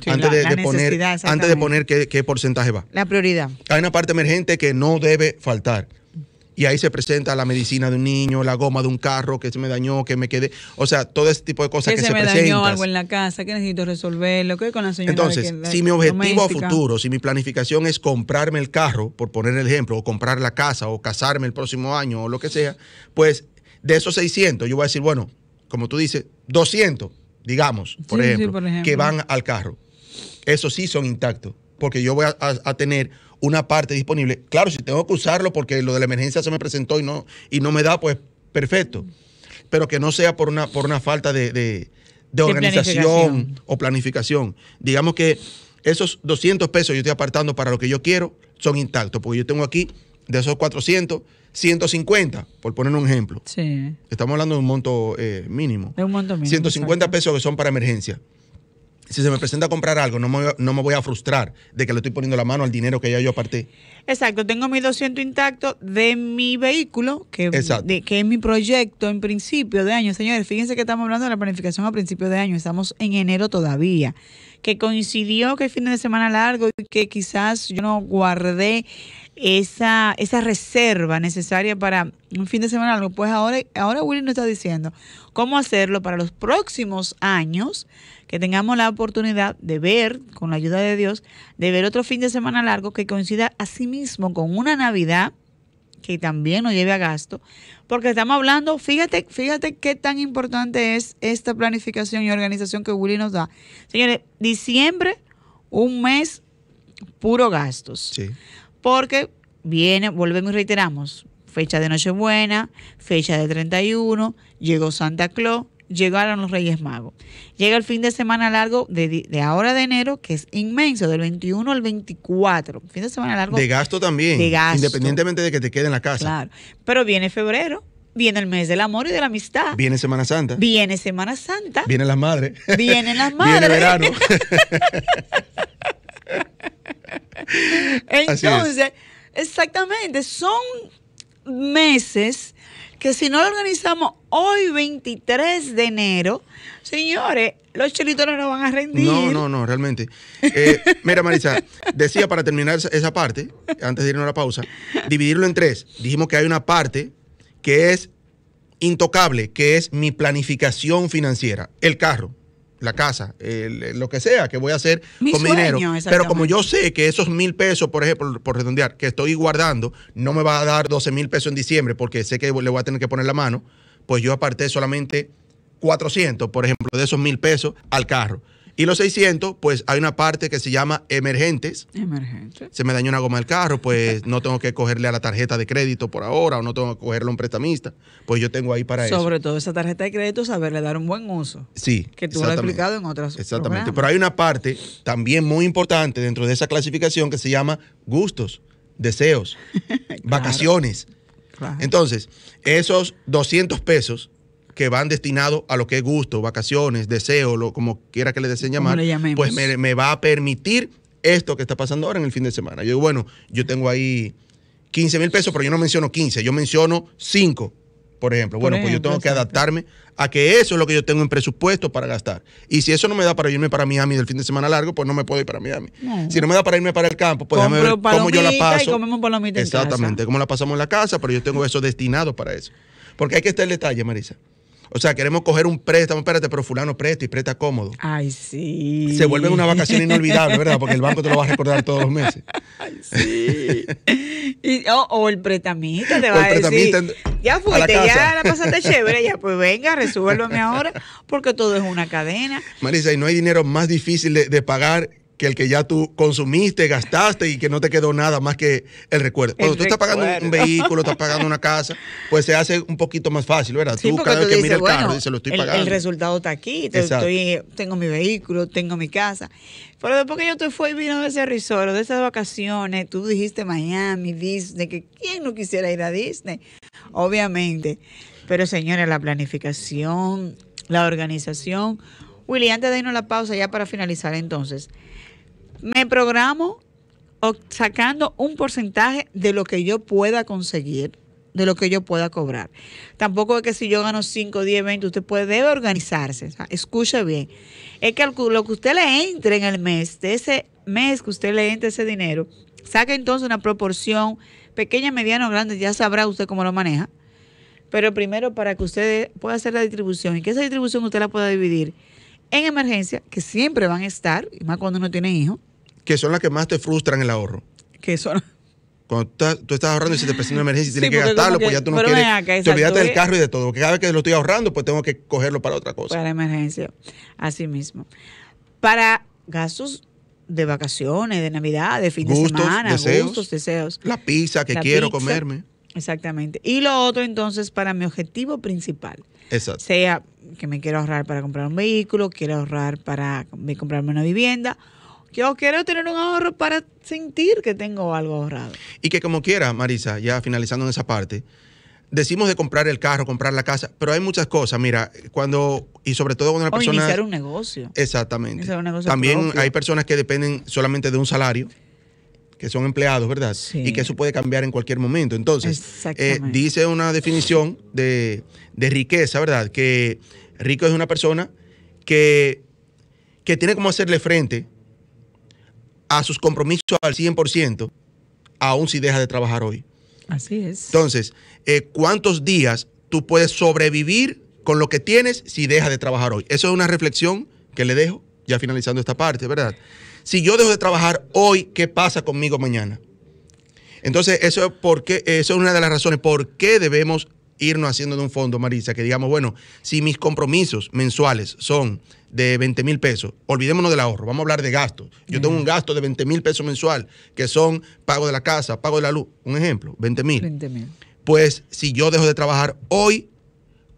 antes, de, poner, antes de poner qué, qué porcentaje va. La prioridad. Hay una parte emergente que no debe faltar y ahí se presenta la medicina de un niño, la goma de un carro que se me dañó, que me quedé, o sea, todo ese tipo de cosas que, que se, me dañó algo en la casa, que necesito resolverlo, que Entonces, si mi objetivo futuro, si mi planificación es comprarme el carro, por poner el ejemplo, o comprar la casa o casarme el próximo año o lo que sea, pues de esos 600 yo voy a decir, bueno, como tú dices, 200, digamos, por, ejemplo, que van al carro. Esos sí son intactos, porque yo voy a tener una parte disponible. Claro, si tengo que usarlo porque lo de la emergencia se me presentó y no, y no me da, pues perfecto. Pero que no sea por una, por una falta de, organización o planificación. Digamos que esos 200 pesos yo estoy apartando para lo que yo quiero son intactos, porque yo tengo aquí de esos 400, 150, por poner un ejemplo. Estamos hablando de un monto eh, mínimo. De un monto mínimo. 150 pesos que son para emergencia si se me presenta a comprar algo, no me, no me voy a frustrar de que le estoy poniendo la mano al dinero que ya yo aparté. Exacto, tengo mi 200 intacto de mi vehículo, que, de, que es mi proyecto en principio de año. Señores, fíjense que estamos hablando de la planificación a principio de año, estamos en enero todavía, que coincidió que el fin de semana largo y que quizás yo no guardé esa, esa reserva necesaria para un fin de semana largo. Pues ahora, ahora Willy nos está diciendo cómo hacerlo para los próximos años, que tengamos la oportunidad de ver, con la ayuda de Dios, de ver otro fin de semana largo que coincida asimismo con una Navidad que también nos lleve a gasto, porque estamos hablando, fíjate, fíjate qué tan importante es esta planificación y organización que Willy nos da. Señores, diciembre, un mes puro gastos. Sí porque viene, volvemos y reiteramos, fecha de Nochebuena, fecha de 31, llegó Santa Claus, llegaron los Reyes Magos. Llega el fin de semana largo de, ahora de enero, que es inmenso, del 21 al 24. Fin de semana largo. De gasto también. De gasto. Independientemente de que te quede en la casa. Claro. Pero viene febrero. Viene el mes del amor y de la amistad. Viene Semana Santa. Viene Semana Santa. Vienen las madres. Vienen las madres. Viene verano. Entonces, exactamente, son meses que si no lo organizamos hoy 23 de enero, señores, los chelitos no van a rendir. No, no, no, realmente. Eh, mira, Marisa, decía para terminar esa parte, antes de irnos a la pausa, dividirlo en tres. Dijimos que hay una parte que es intocable, que es mi planificación financiera, el carro la casa, eh, lo que sea que voy a hacer con mi dinero. Pero como yo sé que esos mil pesos, por ejemplo, por redondear, que estoy guardando, no me va a dar 12 mil pesos en diciembre porque sé que le voy a tener que poner la mano, pues yo aparté solamente 400, por ejemplo, de esos mil pesos al carro. Y los 600, pues hay una parte que se llama emergentes. Emergentes. Se me dañó una goma del carro, pues no tengo que cogerle a la tarjeta de crédito por ahora o no tengo que cogerle a un prestamista. Pues yo tengo ahí para eso. Sobre todo esa tarjeta de crédito, saberle dar un buen uso. Sí. Que tú lo has explicado en otras Exactamente. Pero hay una parte también muy importante dentro de esa clasificación que se llama gustos, deseos, vacaciones. Entonces, esos 200 pesos que van destinados a lo que es gusto, vacaciones, deseo, como quiera que le deseen llamar, pues me, va a permitir esto que está pasando ahora en el fin de semana. Yo digo, bueno, yo tengo ahí 15 mil pesos, pero yo no menciono 15, yo menciono 5, por ejemplo. bueno, pues yo tengo que adaptarme a que eso es lo que yo tengo en presupuesto para gastar. Y si eso no me da para irme para Miami del fin de semana largo, pues no me puedo ir para Miami. Si no me da para irme para el campo, pues déjame ver cómo yo la paso. Exactamente, cómo la pasamos en la casa, pero yo tengo eso destinado para eso. Porque hay que estar en detalle, Marisa. O sea, queremos coger un préstamo, espérate, pero fulano presta y presta cómodo. Ay, sí. Se vuelve una vacación inolvidable, ¿verdad? Porque el banco te lo va a recordar todos los meses. Ay, sí. Oh, o, el pretamita te va a decir. Ya fuiste, ya la pasaste chévere, ya pues venga, resuélvame ahora, porque todo es una cadena. Marisa, y no hay dinero más difícil de, de pagar que el que ya tú consumiste, gastaste y que no te quedó nada más que el recuerdo. Cuando tú estás pagando un vehículo, estás pagando una casa, pues se hace un poquito más fácil, ¿verdad? tú cada que el carro, lo estoy pagando. El, resultado está aquí, tengo mi vehículo, tengo mi casa. Pero después que yo te fui y vino de ese resort, de esas vacaciones, tú dijiste Miami, Disney, que quién no quisiera ir a Disney, obviamente. Pero señores, la planificación, la organización. Willy, antes de irnos la pausa, ya para finalizar entonces, me programo sacando un porcentaje de lo que yo pueda conseguir, de lo que yo pueda cobrar. Tampoco es que si yo gano 5, 10, 20, usted puede, debe organizarse. escuche bien. Es que lo que usted le entre en el mes, de ese mes que usted le entre ese dinero, saque entonces una proporción pequeña, mediana o grande, ya sabrá usted cómo lo maneja. Pero primero para que usted pueda hacer la distribución y que esa distribución usted la pueda dividir en emergencia, que siempre van a estar, y más cuando no tiene hijos, que son las que más te frustran el ahorro. Que son cuando tú estás, ahorrando y se te presenta una emergencia y tienes que gastarlo, pues ya tú no quieres. Acá, te olvidaste del eh. carro y de todo. Porque cada vez que lo estoy ahorrando, pues tengo que cogerlo para otra cosa. Para emergencia. Así mismo. Para gastos de vacaciones, de Navidad, de fin de semana, deseos, gustos, deseos. La pizza que quiero comerme. Exactamente. Y lo otro, entonces, para mi objetivo principal. Exacto. Sea que me quiero ahorrar para comprar un vehículo, quiero ahorrar para comprarme una vivienda yo quiero tener un ahorro para sentir que tengo algo ahorrado. Y que como quiera, Marisa, ya finalizando en esa parte, decimos de comprar el carro, comprar la casa, pero hay muchas cosas. Mira, cuando, y sobre todo cuando una o persona. iniciar un negocio. Exactamente. También hay personas que dependen solamente de un salario, que son empleados, ¿verdad? Sí. Y que eso puede cambiar en cualquier momento. Entonces, eh, dice una definición de, riqueza, ¿verdad? Que rico es una persona que, que tiene como hacerle frente a sus compromisos al 100%, aún si deja de trabajar hoy. Así es. Entonces, eh, ¿cuántos días tú puedes sobrevivir con lo que tienes si deja de trabajar hoy? Eso es una reflexión que le dejo ya finalizando esta parte, ¿verdad? Si yo dejo de trabajar hoy, ¿qué pasa conmigo mañana? Entonces, eso, es porque, eso es una de las razones por qué debemos irnos haciendo de un fondo, Marisa, que digamos, bueno, si mis compromisos mensuales son de 20 mil pesos, olvidémonos del ahorro, vamos a hablar de gastos. Yo tengo un mm. gasto de 20 mil pesos mensual, que son pago de la casa, pago de la luz, un ejemplo, 20 mil. Pues si yo dejo de trabajar hoy,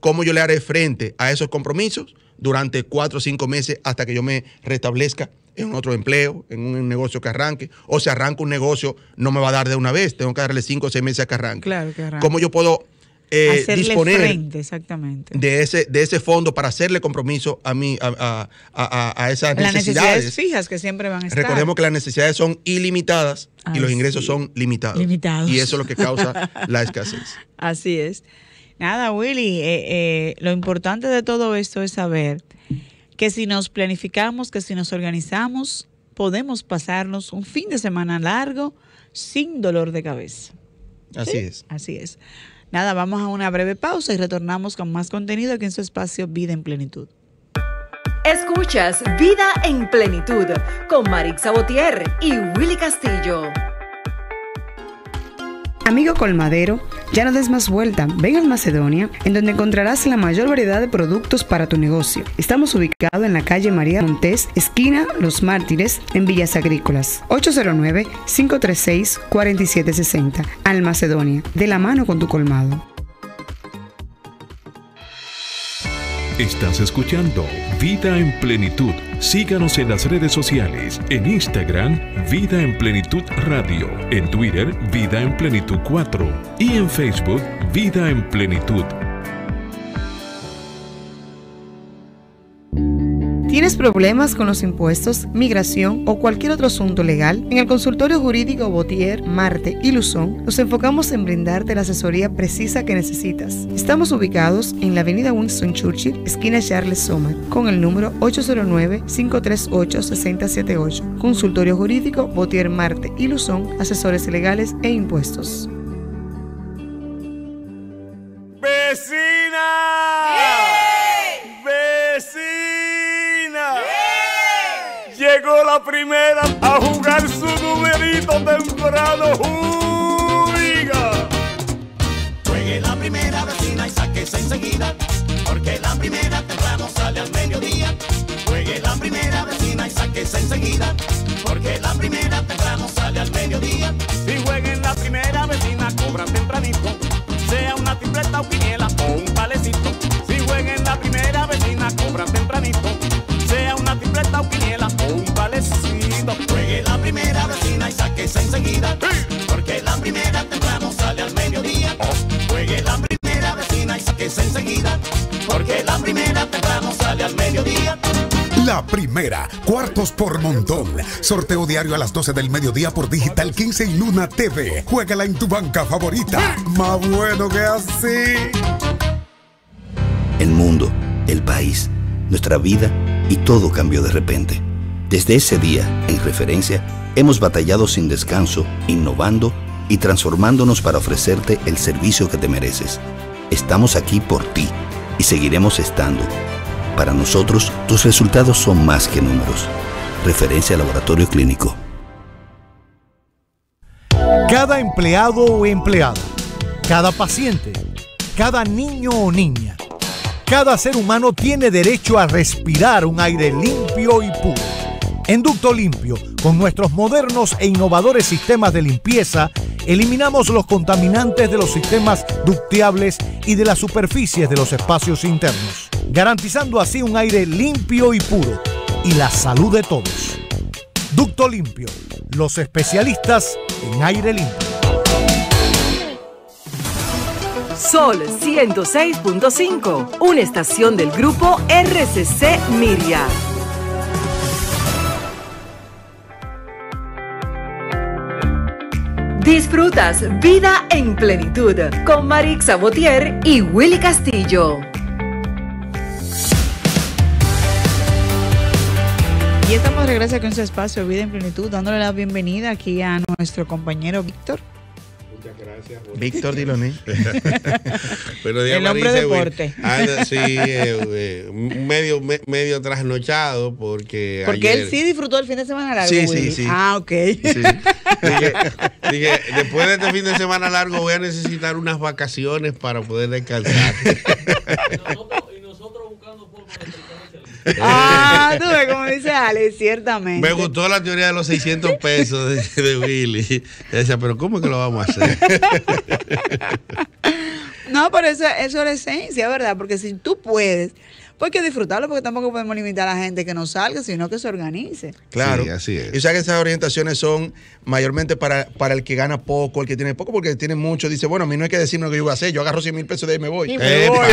¿cómo yo le haré frente a esos compromisos durante cuatro o cinco meses hasta que yo me restablezca? en otro empleo, en un negocio que arranque, o si arranca un negocio, no me va a dar de una vez, tengo que darle cinco o seis meses a que arranque. Claro que arranque. ¿Cómo yo puedo eh, disponer De, ese, de ese fondo para hacerle compromiso a, mí, a, a, a, esas necesidades. fijas que siempre van a estar. Recordemos que las necesidades son ilimitadas y ah, los ingresos son limitados. Y eso es lo que causa la escasez. Así es. Nada, Willy, eh, eh, lo importante de todo esto es saber que si nos planificamos, que si nos organizamos, podemos pasarnos un fin de semana largo sin dolor de cabeza. Así es. Así es. Nada, vamos a una breve pausa y retornamos con más contenido aquí en su espacio Vida en Plenitud. Escuchas Vida en Plenitud con Marix Sabotier y Willy Castillo. Amigo colmadero, ya no des más vuelta, ven al Macedonia, en donde encontrarás la mayor variedad de productos para tu negocio. Estamos ubicados en la calle María Montes, esquina Los Mártires, en Villas Agrícolas. 809-536-4760. Al Macedonia, de la mano con tu colmado. Estás escuchando Vida en Plenitud. Síganos en las redes sociales, en Instagram, Vida en Plenitud Radio, en Twitter, Vida en Plenitud 4 y en Facebook, Vida en Plenitud ¿Tienes problemas con los impuestos, migración o cualquier otro asunto legal? En el consultorio jurídico Botier, Marte y Luzón nos enfocamos en brindarte la asesoría precisa que necesitas. Estamos ubicados en la avenida Winston Churchill, esquina Charles Soma, con el número 809-538-6078. Consultorio jurídico Botier, Marte y Luzón, asesores legales e impuestos. ¡Vecina! ¡Vecina! Llegó la primera a jugar su numerito temprano. ¡Juiga! Juegue la primera vecina y sáquese enseguida. Porque la primera temprano sale al mediodía. Juegue la primera vecina y sáquese enseguida. Porque la primera temprano sale al mediodía. Si jueguen la primera vecina, cobran tempranito. Sea una tripleta o piniela. seguida. Porque la primera temprano sale al mediodía. Oh. Juegue la primera vecina y sáquese enseguida. Porque la primera temprano sale al mediodía. La primera, cuartos por montón. Sorteo diario a las 12 del mediodía por Digital 15 y Luna TV. Juégala en tu banca favorita. Más bueno que así. El mundo, el país, nuestra vida y todo cambió de repente desde ese día, en referencia, hemos batallado sin descanso, innovando y transformándonos para ofrecerte el servicio que te mereces. Estamos aquí por ti y seguiremos estando. Para nosotros, tus resultados son más que números. Referencia Laboratorio Clínico. Cada empleado o empleada, cada paciente, cada niño o niña, cada ser humano tiene derecho a respirar un aire limpio y puro. En Ducto Limpio, con nuestros modernos e innovadores sistemas de limpieza, eliminamos los contaminantes de los sistemas ducteables y de las superficies de los espacios internos, garantizando así un aire limpio y puro y la salud de todos. Ducto Limpio, los especialistas en aire limpio. Sol 106.5, una estación del grupo RCC Miria. Disfrutas Vida en Plenitud con Marix Sabotier y Willy Castillo. Y estamos de regreso con su espacio Vida en Plenitud, dándole la bienvenida aquí a nuestro compañero Víctor Víctor Diloné. Pero El hombre deporte. Ah, sí, eh, eh, medio, medio trasnochado porque. Porque él sí disfrutó el fin de semana largo. Sí, sí, sí. Ah, ok. Dije, después de este fin de semana largo voy a necesitar unas vacaciones para poder descansar. y nosotros buscando por Ah, tú ves como dice Ale, ciertamente. Me gustó la teoría de los 600 pesos de, Willy. decía pero ¿cómo es que lo vamos a hacer? No, pero eso, eso es esencia, ¿verdad? Porque si tú puedes pues hay que disfrutarlo porque tampoco podemos limitar a la gente que no salga, sino que se organice. Claro, así es. Y o que esas orientaciones son mayormente para, para el que gana poco, el que tiene poco, porque tiene mucho, dice, bueno, a mí no hay que decirme lo que yo voy a hacer, yo agarro 100 mil pesos de ahí me voy. Y me voy.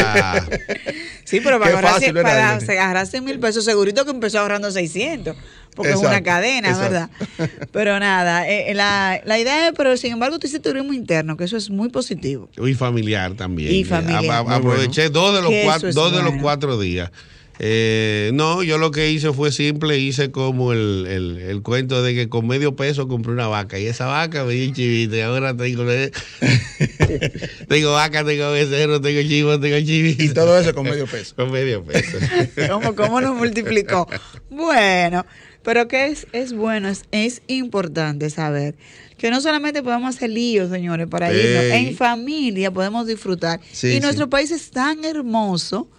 sí, pero para, agarrar, fácil, agarrar 100 mil pesos, segurito que empezó ahorrando 600 porque es una cadena, ¿verdad? Pero nada, eh, eh, la, la, idea es, pero sin embargo, tú hiciste turismo interno, que eso es muy positivo. Y familiar también. Y familiar. aproveché dos de los, cuatro, dos de los cuatro días. Eh, no, yo lo que hice fue simple, hice como el, el, el, cuento de que con medio peso compré una vaca y esa vaca me dio chivito y ahora tengo, tengo vaca, tengo becerro, tengo chivo, tengo chivito. Y todo eso con medio peso. con medio peso. ¿Cómo, ¿Cómo multiplicó? Bueno. Pero que es, es bueno, es, importante saber que no solamente podemos hacer líos, señores, para irnos, en familia podemos disfrutar. y nuestro país es tan hermoso,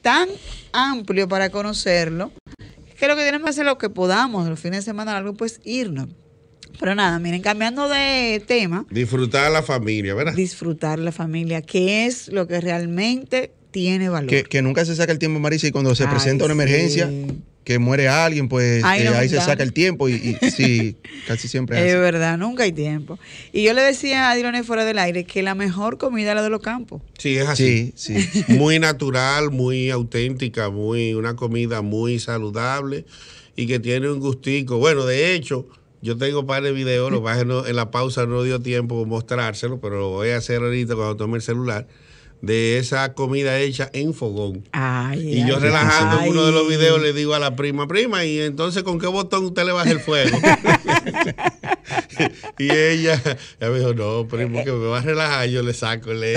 tan amplio para conocerlo, que lo que tenemos que hacer lo que podamos, los fines de semana algo pues irnos. Pero nada, miren, cambiando de tema. Disfrutar la familia, ¿verdad? Disfrutar la familia, que es lo que realmente tiene valor. Que, nunca se saca el tiempo, Marisa, y cuando se presenta una emergencia, que muere alguien, pues eh, ahí se saca el tiempo y, sí, casi siempre es, es verdad, nunca hay tiempo. Y yo le decía a Diloné fuera del aire que la mejor comida es la de los campos. Sí, es así. Sí, muy natural, muy auténtica, muy una comida muy saludable y que tiene un gustico. Bueno, de hecho, yo tengo par de videos, lo en la pausa no dio tiempo mostrárselo, pero lo voy a hacer ahorita cuando tome el celular de esa comida hecha en fogón. Ay, y yo relajando en uno de los videos le digo a la prima, prima, ¿y entonces con qué botón usted le baja el fuego? y ella, ella, me dijo, no, primo, que me va a relajar, yo le saco, le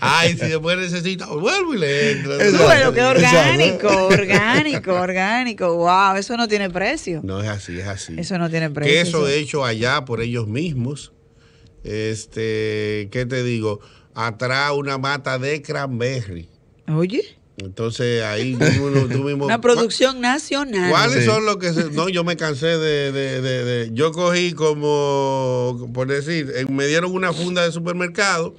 ay, si después necesito, vuelvo y le entro. Bueno, que orgánico, orgánico, orgánico, wow, eso no tiene precio. No es así, es así. Eso no tiene precio. queso eso hecho allá por ellos mismos, este, ¿qué te digo? atrás una mata de cranberry. Oye. Entonces ahí tuvimos... tú La producción nacional. ¿Cuáles son los que.? no, yo me cansé de, de, de, Yo cogí como. Por decir, eh, me dieron una funda de supermercado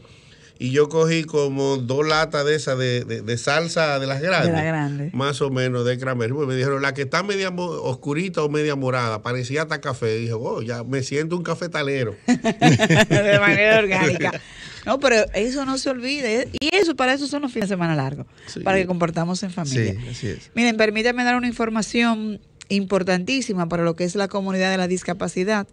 y yo cogí como dos latas de esa de, de, salsa de las grandes. De las grandes. Más o menos de cranberry. Pues me dijeron, la que está media oscurita o media morada, parecía hasta café. Dijo, oh, ya me siento un cafetalero. de manera orgánica. No, pero eso no se olvide. Y eso, para eso son los fines de semana largos, para que comportamos en familia. Sí, así es. Miren, permítanme dar una información importantísima para lo que es la comunidad de la discapacidad.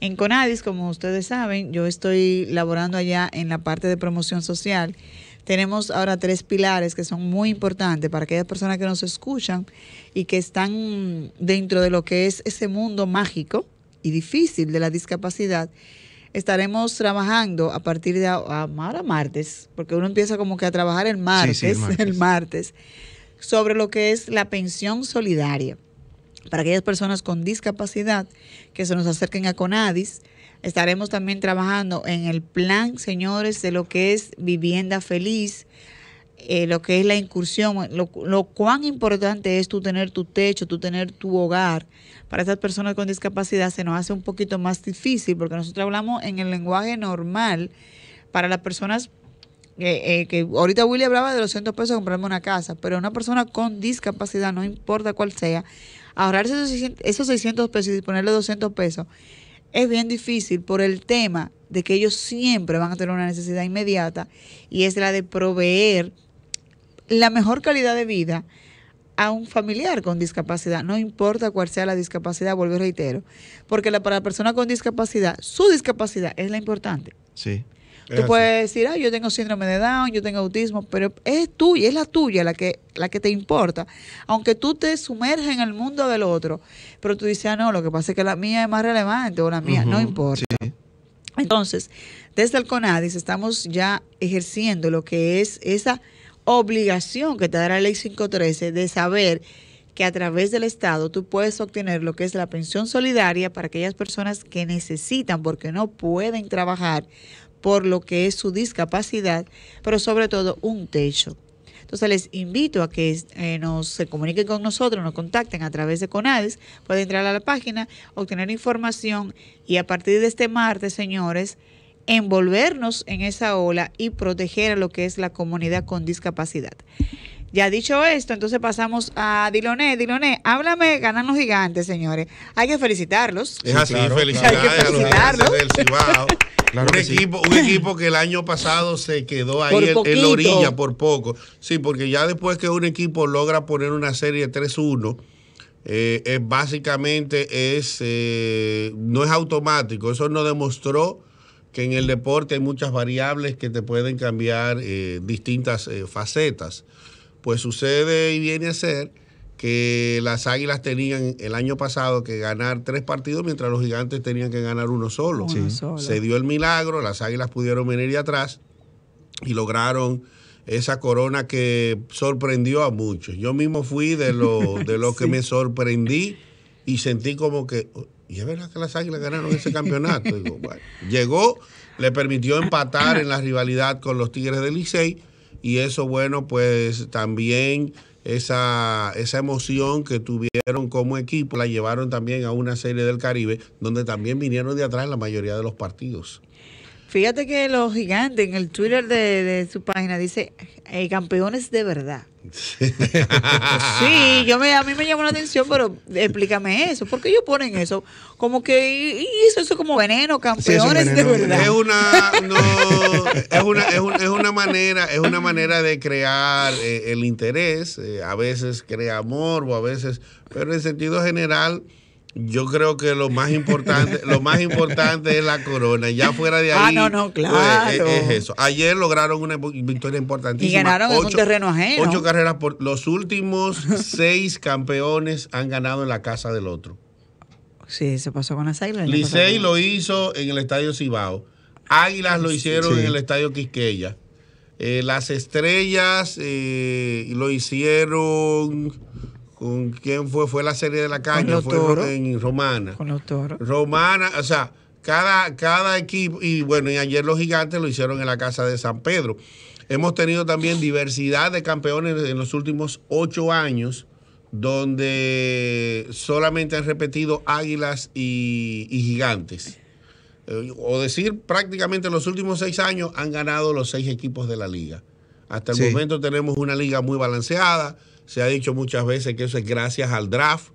En Conadis, como ustedes saben, yo estoy laborando allá en la parte de promoción social. Tenemos ahora tres pilares que son muy importantes para aquellas personas que nos escuchan y que están dentro de lo que es ese mundo mágico y difícil de la discapacidad estaremos trabajando a partir de ahora martes, porque uno empieza como que a trabajar el martes, sobre lo que es la pensión solidaria para aquellas personas con discapacidad que se nos acerquen a Conadis. Estaremos también trabajando en el plan, señores, de lo que es vivienda feliz, eh, lo que es la incursión, lo, cuán importante es tú tener tu techo, tú tener tu hogar. Para estas personas con discapacidad se nos hace un poquito más difícil porque nosotros hablamos en el lenguaje normal para las personas que eh, ahorita Willy hablaba de los 200 pesos comprarme una casa, pero una persona con discapacidad, no importa cuál sea, ahorrar esos 600, pesos y disponerle 200 pesos es bien difícil por el tema de que ellos siempre van a tener una necesidad inmediata y es la de proveer la mejor calidad de vida a un familiar con discapacidad, no importa cuál sea la discapacidad, vuelvo a reitero, porque la, para la persona con discapacidad, su discapacidad es la importante. Sí. Tú puedes decir, ah, yo tengo síndrome de Down, yo tengo autismo, pero es tuya, es la tuya la que, la que te importa. Aunque tú te sumerges en el mundo del otro, pero tú dices, ah, no, lo que pasa es que la mía es más relevante o la mía, no importa. Entonces, desde el CONADIS estamos ya ejerciendo lo que es esa obligación que te dará la ley 513 de saber que a través del Estado tú puedes obtener lo que es la pensión solidaria para aquellas personas que necesitan porque no pueden trabajar por lo que es su discapacidad, pero sobre todo un techo. Entonces les invito a que eh, nos se comuniquen con nosotros, nos contacten a través de Conades, pueden entrar a la página, obtener información y a partir de este martes, señores, envolvernos en esa ola y proteger a lo que es la comunidad con discapacidad. Ya dicho esto, entonces pasamos a Diloné. Diloné, háblame, ganan los gigantes, señores. Hay que felicitarlos. Es así, felicidades a los del Cibao. un, equipo, que el año pasado se quedó ahí en, la orilla por poco. Sí, porque ya después que un equipo logra poner una serie 3-1, eh, básicamente es eh, no es automático. Eso nos demostró que en el deporte hay muchas variables que te pueden cambiar eh, distintas eh, facetas. Pues sucede y viene a ser que las Águilas tenían el año pasado que ganar tres partidos mientras los Gigantes tenían que ganar uno solo. Se dio el milagro, las Águilas pudieron venir de atrás y lograron esa corona que sorprendió a muchos. Yo mismo fui de lo, de lo que me sorprendí y sentí como que y es verdad que las Águilas ganaron ese campeonato. llegó, le permitió empatar en la rivalidad con los Tigres del Licey y eso, bueno, pues también esa emoción que tuvieron como equipo la llevaron también a una serie del Caribe donde también vinieron de atrás la mayoría de los partidos. Fíjate que los gigantes en el Twitter de, su página dice eh, campeones de verdad. Sí, yo me, a mí me llama la atención, pero explícame eso. ¿Por qué ellos ponen eso? Como que y eso, es como veneno, campeones de verdad. Es una, no, es, una, es, es, una manera, es una manera de crear eh, el interés. Eh, a veces crea amor o a veces, pero en sentido general yo creo que lo más importante, lo más importante es la corona. Ya fuera de ah, ahí. Ah, no, no, pues, claro. Es, eso. Ayer lograron una victoria importantísima. Y ganaron ocho, en un terreno ajeno. Ocho carreras por. Los últimos seis campeones han ganado en la casa del otro. Sí, se pasó con las águilas. Licey lo hizo en el estadio Cibao. Águilas lo hicieron en el estadio Quisqueya. Eh, las estrellas eh, lo hicieron. ¿Con quién fue? Fue la serie de la caña, fue en Romana. Con los toros. Romana, o sea, cada, cada equipo, y bueno, y ayer los gigantes lo hicieron en la casa de San Pedro. Hemos tenido también diversidad de campeones en los últimos ocho años, donde solamente han repetido águilas y, gigantes. Eh, o decir, prácticamente en los últimos seis años han ganado los seis equipos de la liga. Hasta el momento tenemos una liga muy balanceada, se ha dicho muchas veces que eso es gracias al draft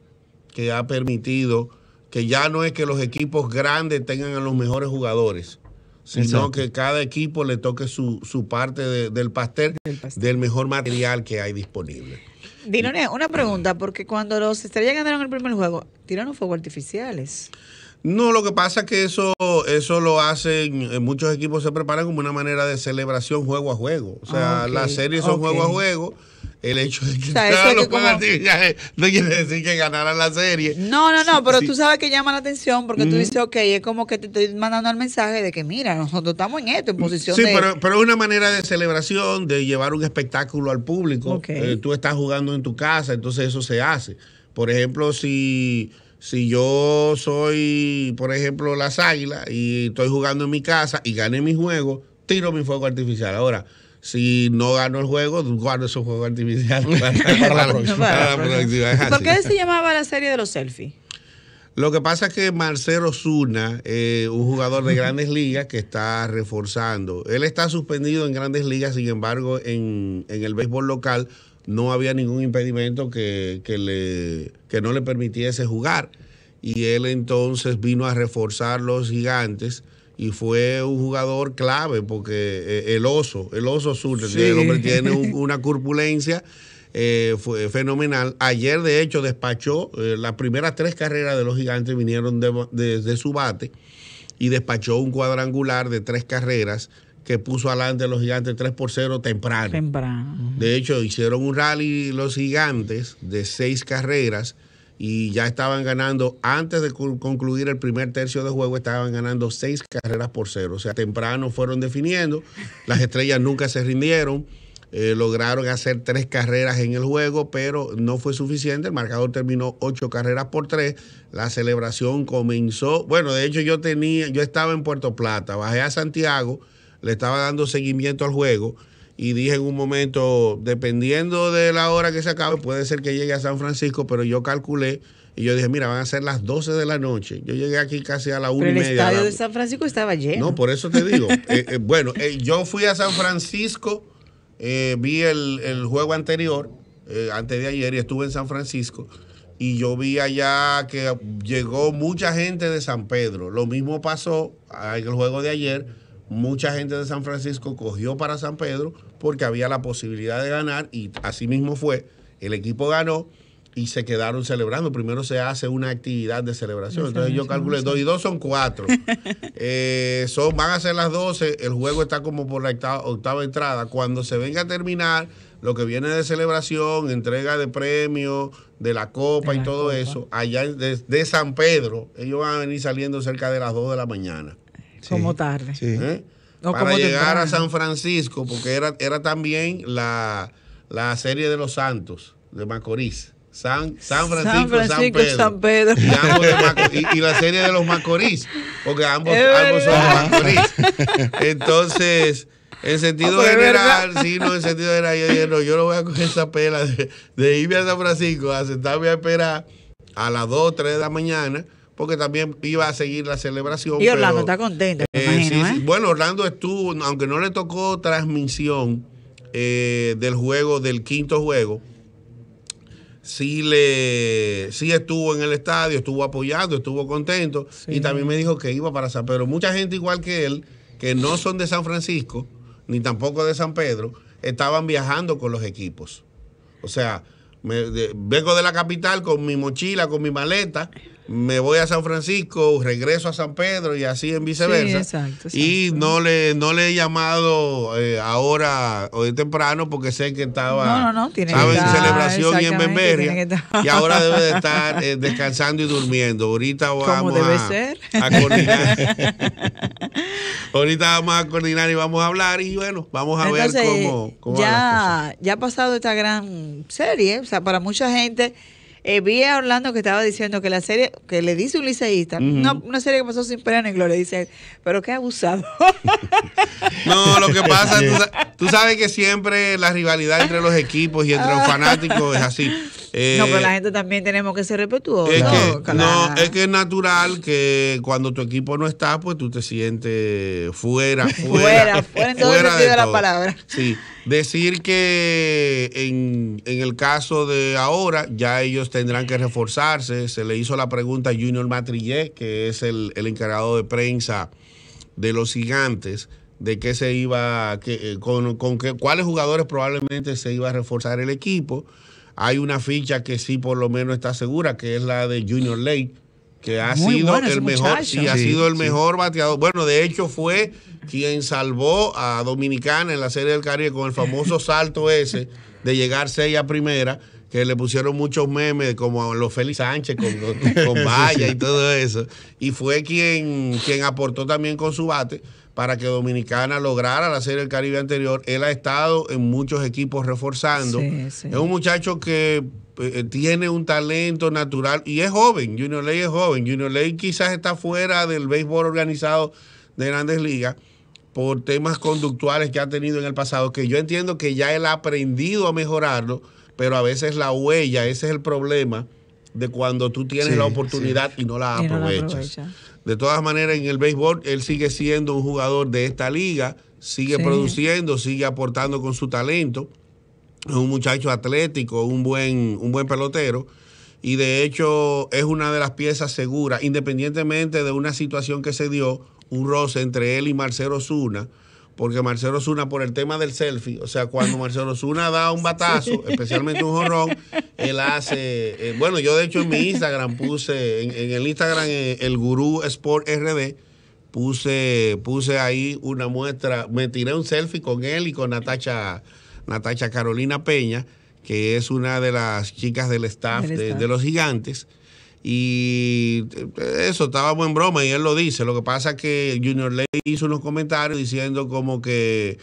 que ha permitido que ya no es que los equipos grandes tengan a los mejores jugadores, sino que cada equipo le toque su, parte del pastel, del mejor material que hay disponible. Dinone, una pregunta, porque cuando los estrellas ganaron el primer juego, tiraron fuegos artificiales. No, lo que pasa es que eso, eso lo hacen, eh, muchos equipos se preparan como una manera de celebración juego a juego. O sea, ah, las series son juego a juego el hecho de que o eh, no quiere decir que ganaran la serie. No, no, no, pero tú sabes que llama la atención porque tú dices, ok, es como que te estoy mandando el mensaje de que mira, nosotros estamos en esto, en mm, posición sí, de... pero, pero es una manera de celebración, de llevar un espectáculo al público. Eh, tú estás jugando en tu casa, entonces eso se hace. Por ejemplo, si, si yo soy, por ejemplo, las águilas y estoy jugando en mi casa y gané mi juego, tiro mi fuego artificial. Ahora, si no gano el juego, guardo esos juegos artificiales para, ¿Por qué se llamaba la serie de los selfies? Lo que pasa es que Marcelo Zuna, eh, un jugador de grandes ligas que está reforzando, él está suspendido en grandes ligas, sin embargo, en, el béisbol local no había ningún impedimento que, le, que no le permitiese jugar. Y él entonces vino a reforzar los gigantes y fue un jugador clave porque eh, el oso, el oso sur, el hombre tiene una corpulencia. Eh, fue fenomenal. Ayer, de hecho, despachó eh, las primeras tres carreras de los gigantes, vinieron desde su bate y despachó un cuadrangular de tres carreras que puso adelante a los gigantes 3 por 0 temprano. De hecho, hicieron un rally los gigantes de seis carreras y ya estaban ganando, antes de concluir el primer tercio de juego, estaban ganando seis carreras por cero. O sea, temprano fueron definiendo, las estrellas nunca se rindieron. Eh, lograron hacer tres carreras en el juego, pero no fue suficiente. El marcador terminó ocho carreras por tres. La celebración comenzó. Bueno, de hecho, yo tenía, yo estaba en Puerto Plata, bajé a Santiago, le estaba dando seguimiento al juego y dije en un momento, dependiendo de la hora que se acabe, puede ser que llegue a San Francisco, pero yo calculé y yo dije, mira, van a ser las 12 de la noche. Yo llegué aquí casi a la 1 y media. el estadio de San Francisco estaba lleno. No, por eso te digo. Eh, eh, bueno, eh, yo fui a San Francisco, vi el, el, juego anterior, antes de ayer, y estuve en San Francisco. Y yo vi allá que llegó mucha gente de San Pedro. Lo mismo pasó en el juego de ayer. Mucha gente de San Francisco cogió para San Pedro porque había la posibilidad de ganar y así mismo fue. El equipo ganó y se quedaron celebrando. Primero se hace una actividad de celebración. Entonces yo calculé dos y dos son cuatro. Eh, son, van a ser las 12, el juego está como por la octava, entrada. Cuando se venga a terminar, lo que viene de celebración, entrega de premios, de la copa y todo eso, allá de, San Pedro, ellos van a venir saliendo cerca de las dos de la mañana. como tarde. Sí. ¿Eh? no, para llegar a San Francisco, porque era, era también la, la serie de los santos de Macorís. San, San, Francisco, San San Pedro. Y, la serie de los Macorís, porque ambos, ambos son de Macorís. Entonces, en sentido ah, pues general, no, en sentido general, yo dije, no, yo no voy a coger esa pela de, irme a San Francisco, a sentarme a esperar a las 2, 3 de la mañana porque también iba a seguir la celebración. Y Orlando está contento. Eh, ¿eh? Bueno, Orlando estuvo, aunque no le tocó transmisión eh, del juego, del quinto juego, sí le sí estuvo en el estadio, estuvo apoyando, estuvo contento y también me dijo que iba para San Pedro. Mucha gente igual que él, que no son de San Francisco ni tampoco de San Pedro, estaban viajando con los equipos. O sea, me, vengo de la capital con mi mochila, con mi maleta me voy a San Francisco, regreso a San Pedro y así en viceversa. Y no le, no le he llamado eh, ahora hoy temprano porque sé que estaba en celebración y en Bemberia. Y ahora debe de estar eh, descansando y durmiendo. Ahorita vamos a, coordinar. ahorita vamos a coordinar y vamos a hablar y bueno, vamos a ver cómo, ya, ya ha pasado esta gran serie. O sea, para mucha gente eh, vi a Orlando que estaba diciendo que la serie, que le dice un liceísta, una, serie que pasó sin pena ni gloria, dice, pero qué abusado. no, lo que pasa, tú, sabes que siempre la rivalidad entre los equipos y entre los fanáticos es así. Eh, no, pero la gente también tenemos que ser respetuosos. Es Que, es que es natural que cuando tu equipo no está, pues tú te sientes fuera, fuera. fuera, fuera, en todo sentido de la palabra. Sí. Decir que en, el caso de ahora, ya ellos tendrán que reforzarse. Se le hizo la pregunta a Junior Matrillé, que es el, encargado de prensa de los gigantes, de qué se iba, que, eh, con, cuáles jugadores probablemente se iba a reforzar el equipo. Hay una ficha que sí por lo menos está segura, que es la de Junior Lake, que ha sido el mejor, ha sido el mejor bateador. Bueno, de hecho fue quien salvó a Dominicana en la Serie del Caribe con el famoso salto ese de llegar 6 a primera, que le pusieron muchos memes como los Félix Sánchez con, con y todo eso. Y fue quien, quien aportó también con su bate para que Dominicana lograra la Serie del Caribe anterior. Él ha estado en muchos equipos reforzando. Es un muchacho que eh, tiene un talento natural y es joven. Junior Ley es joven. Junior Ley quizás está fuera del béisbol organizado de grandes ligas por temas conductuales que ha tenido en el pasado, que yo entiendo que ya él ha aprendido a mejorarlo, pero a veces la huella, ese es el problema de cuando tú tienes la oportunidad y no la aprovechas. De todas maneras, en el béisbol, él sigue siendo un jugador de esta liga, sigue produciendo, sigue aportando con su talento. Es un muchacho atlético, un buen, un buen pelotero. Y de hecho, es una de las piezas seguras, independientemente de una situación que se dio un roce entre él y Marcelo Zuna, porque Marcelo Zuna, por el tema del selfie, o sea, cuando Marcelo Zuna da un batazo, especialmente un jorrón, él hace. Eh, bueno, yo de hecho en mi Instagram puse, en, el Instagram, eh, el Gurú Sport RD, puse, puse ahí una muestra, me tiré un selfie con él y con Natacha, Natacha Carolina Peña, que es una de las chicas del staff, de los gigantes. Y eh, eso, estaba en broma y él lo dice. Lo que pasa es que Junior Ley hizo unos comentarios diciendo como que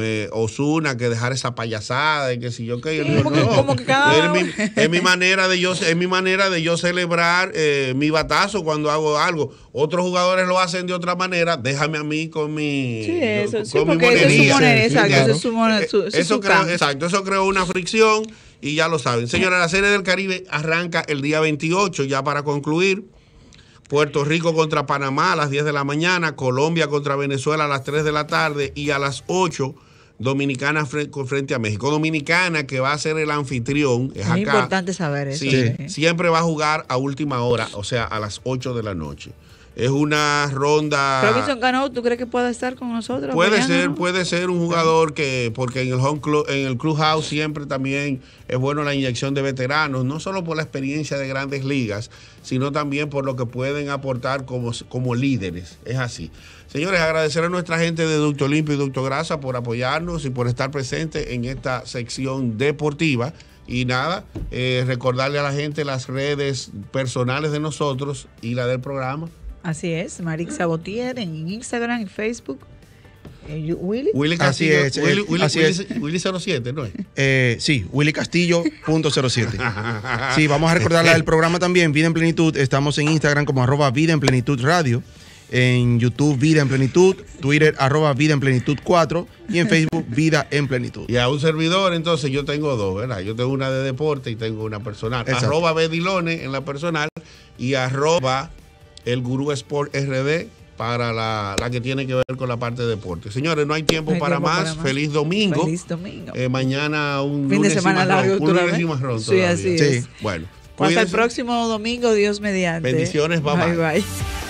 eh, Osuna que dejar esa payasada y que si yo que es, mi, manera de yo es mi manera de yo celebrar eh, mi batazo cuando hago algo otros jugadores lo hacen de otra manera déjame a mí con mi eso, con mi monería eso creo exacto eso creó una fricción y ya lo saben señora la serie del Caribe arranca el día 28 ya para concluir Puerto Rico contra Panamá a las 10 de la mañana, Colombia contra Venezuela a las 3 de la tarde y a las 8 Dominicana frente a México. Dominicana que va a ser el anfitrión. Es, importante saber eso. ¿eh? Siempre va a jugar a última hora, o sea, a las 8 de la noche es una ronda. Robinson Cano, ¿tú crees que pueda estar con nosotros? Puede ser, puede ser un jugador que, porque en el home club, en el clubhouse siempre también es bueno la inyección de veteranos, no solo por la experiencia de grandes ligas, sino también por lo que pueden aportar como, como líderes. Es así. Señores, agradecer a nuestra gente de Ducto Limpio y Ducto Grasa por apoyarnos y por estar presente en esta sección deportiva. Y nada, eh, recordarle a la gente las redes personales de nosotros y la del programa. Así es, Marix Sabotier en Instagram y Facebook. Eh, Willy. Willy Así es, eh, así 07, ¿no es? Eh, sí, Willy sí, vamos a recordar el programa también, Vida en Plenitud. Estamos en Instagram como arroba Vida en Plenitud Radio. En YouTube, Vida en Plenitud. Twitter, arroba Vida en Plenitud 4. Y en Facebook, Vida en Plenitud. Y a un servidor, entonces yo tengo dos, ¿verdad? Yo tengo una de deporte y tengo una personal. Arroba Bedilone en la personal y arroba el Gurú Sport RD para la, que tiene que ver con la parte de deporte. Señores, no hay tiempo, para, más. Feliz domingo. Feliz domingo. Eh, mañana un fin lunes de semana largo. Un lunes ¿eh? sí, así es. Bueno. Hasta el próximo domingo, Dios mediante. Bendiciones, bye. bye.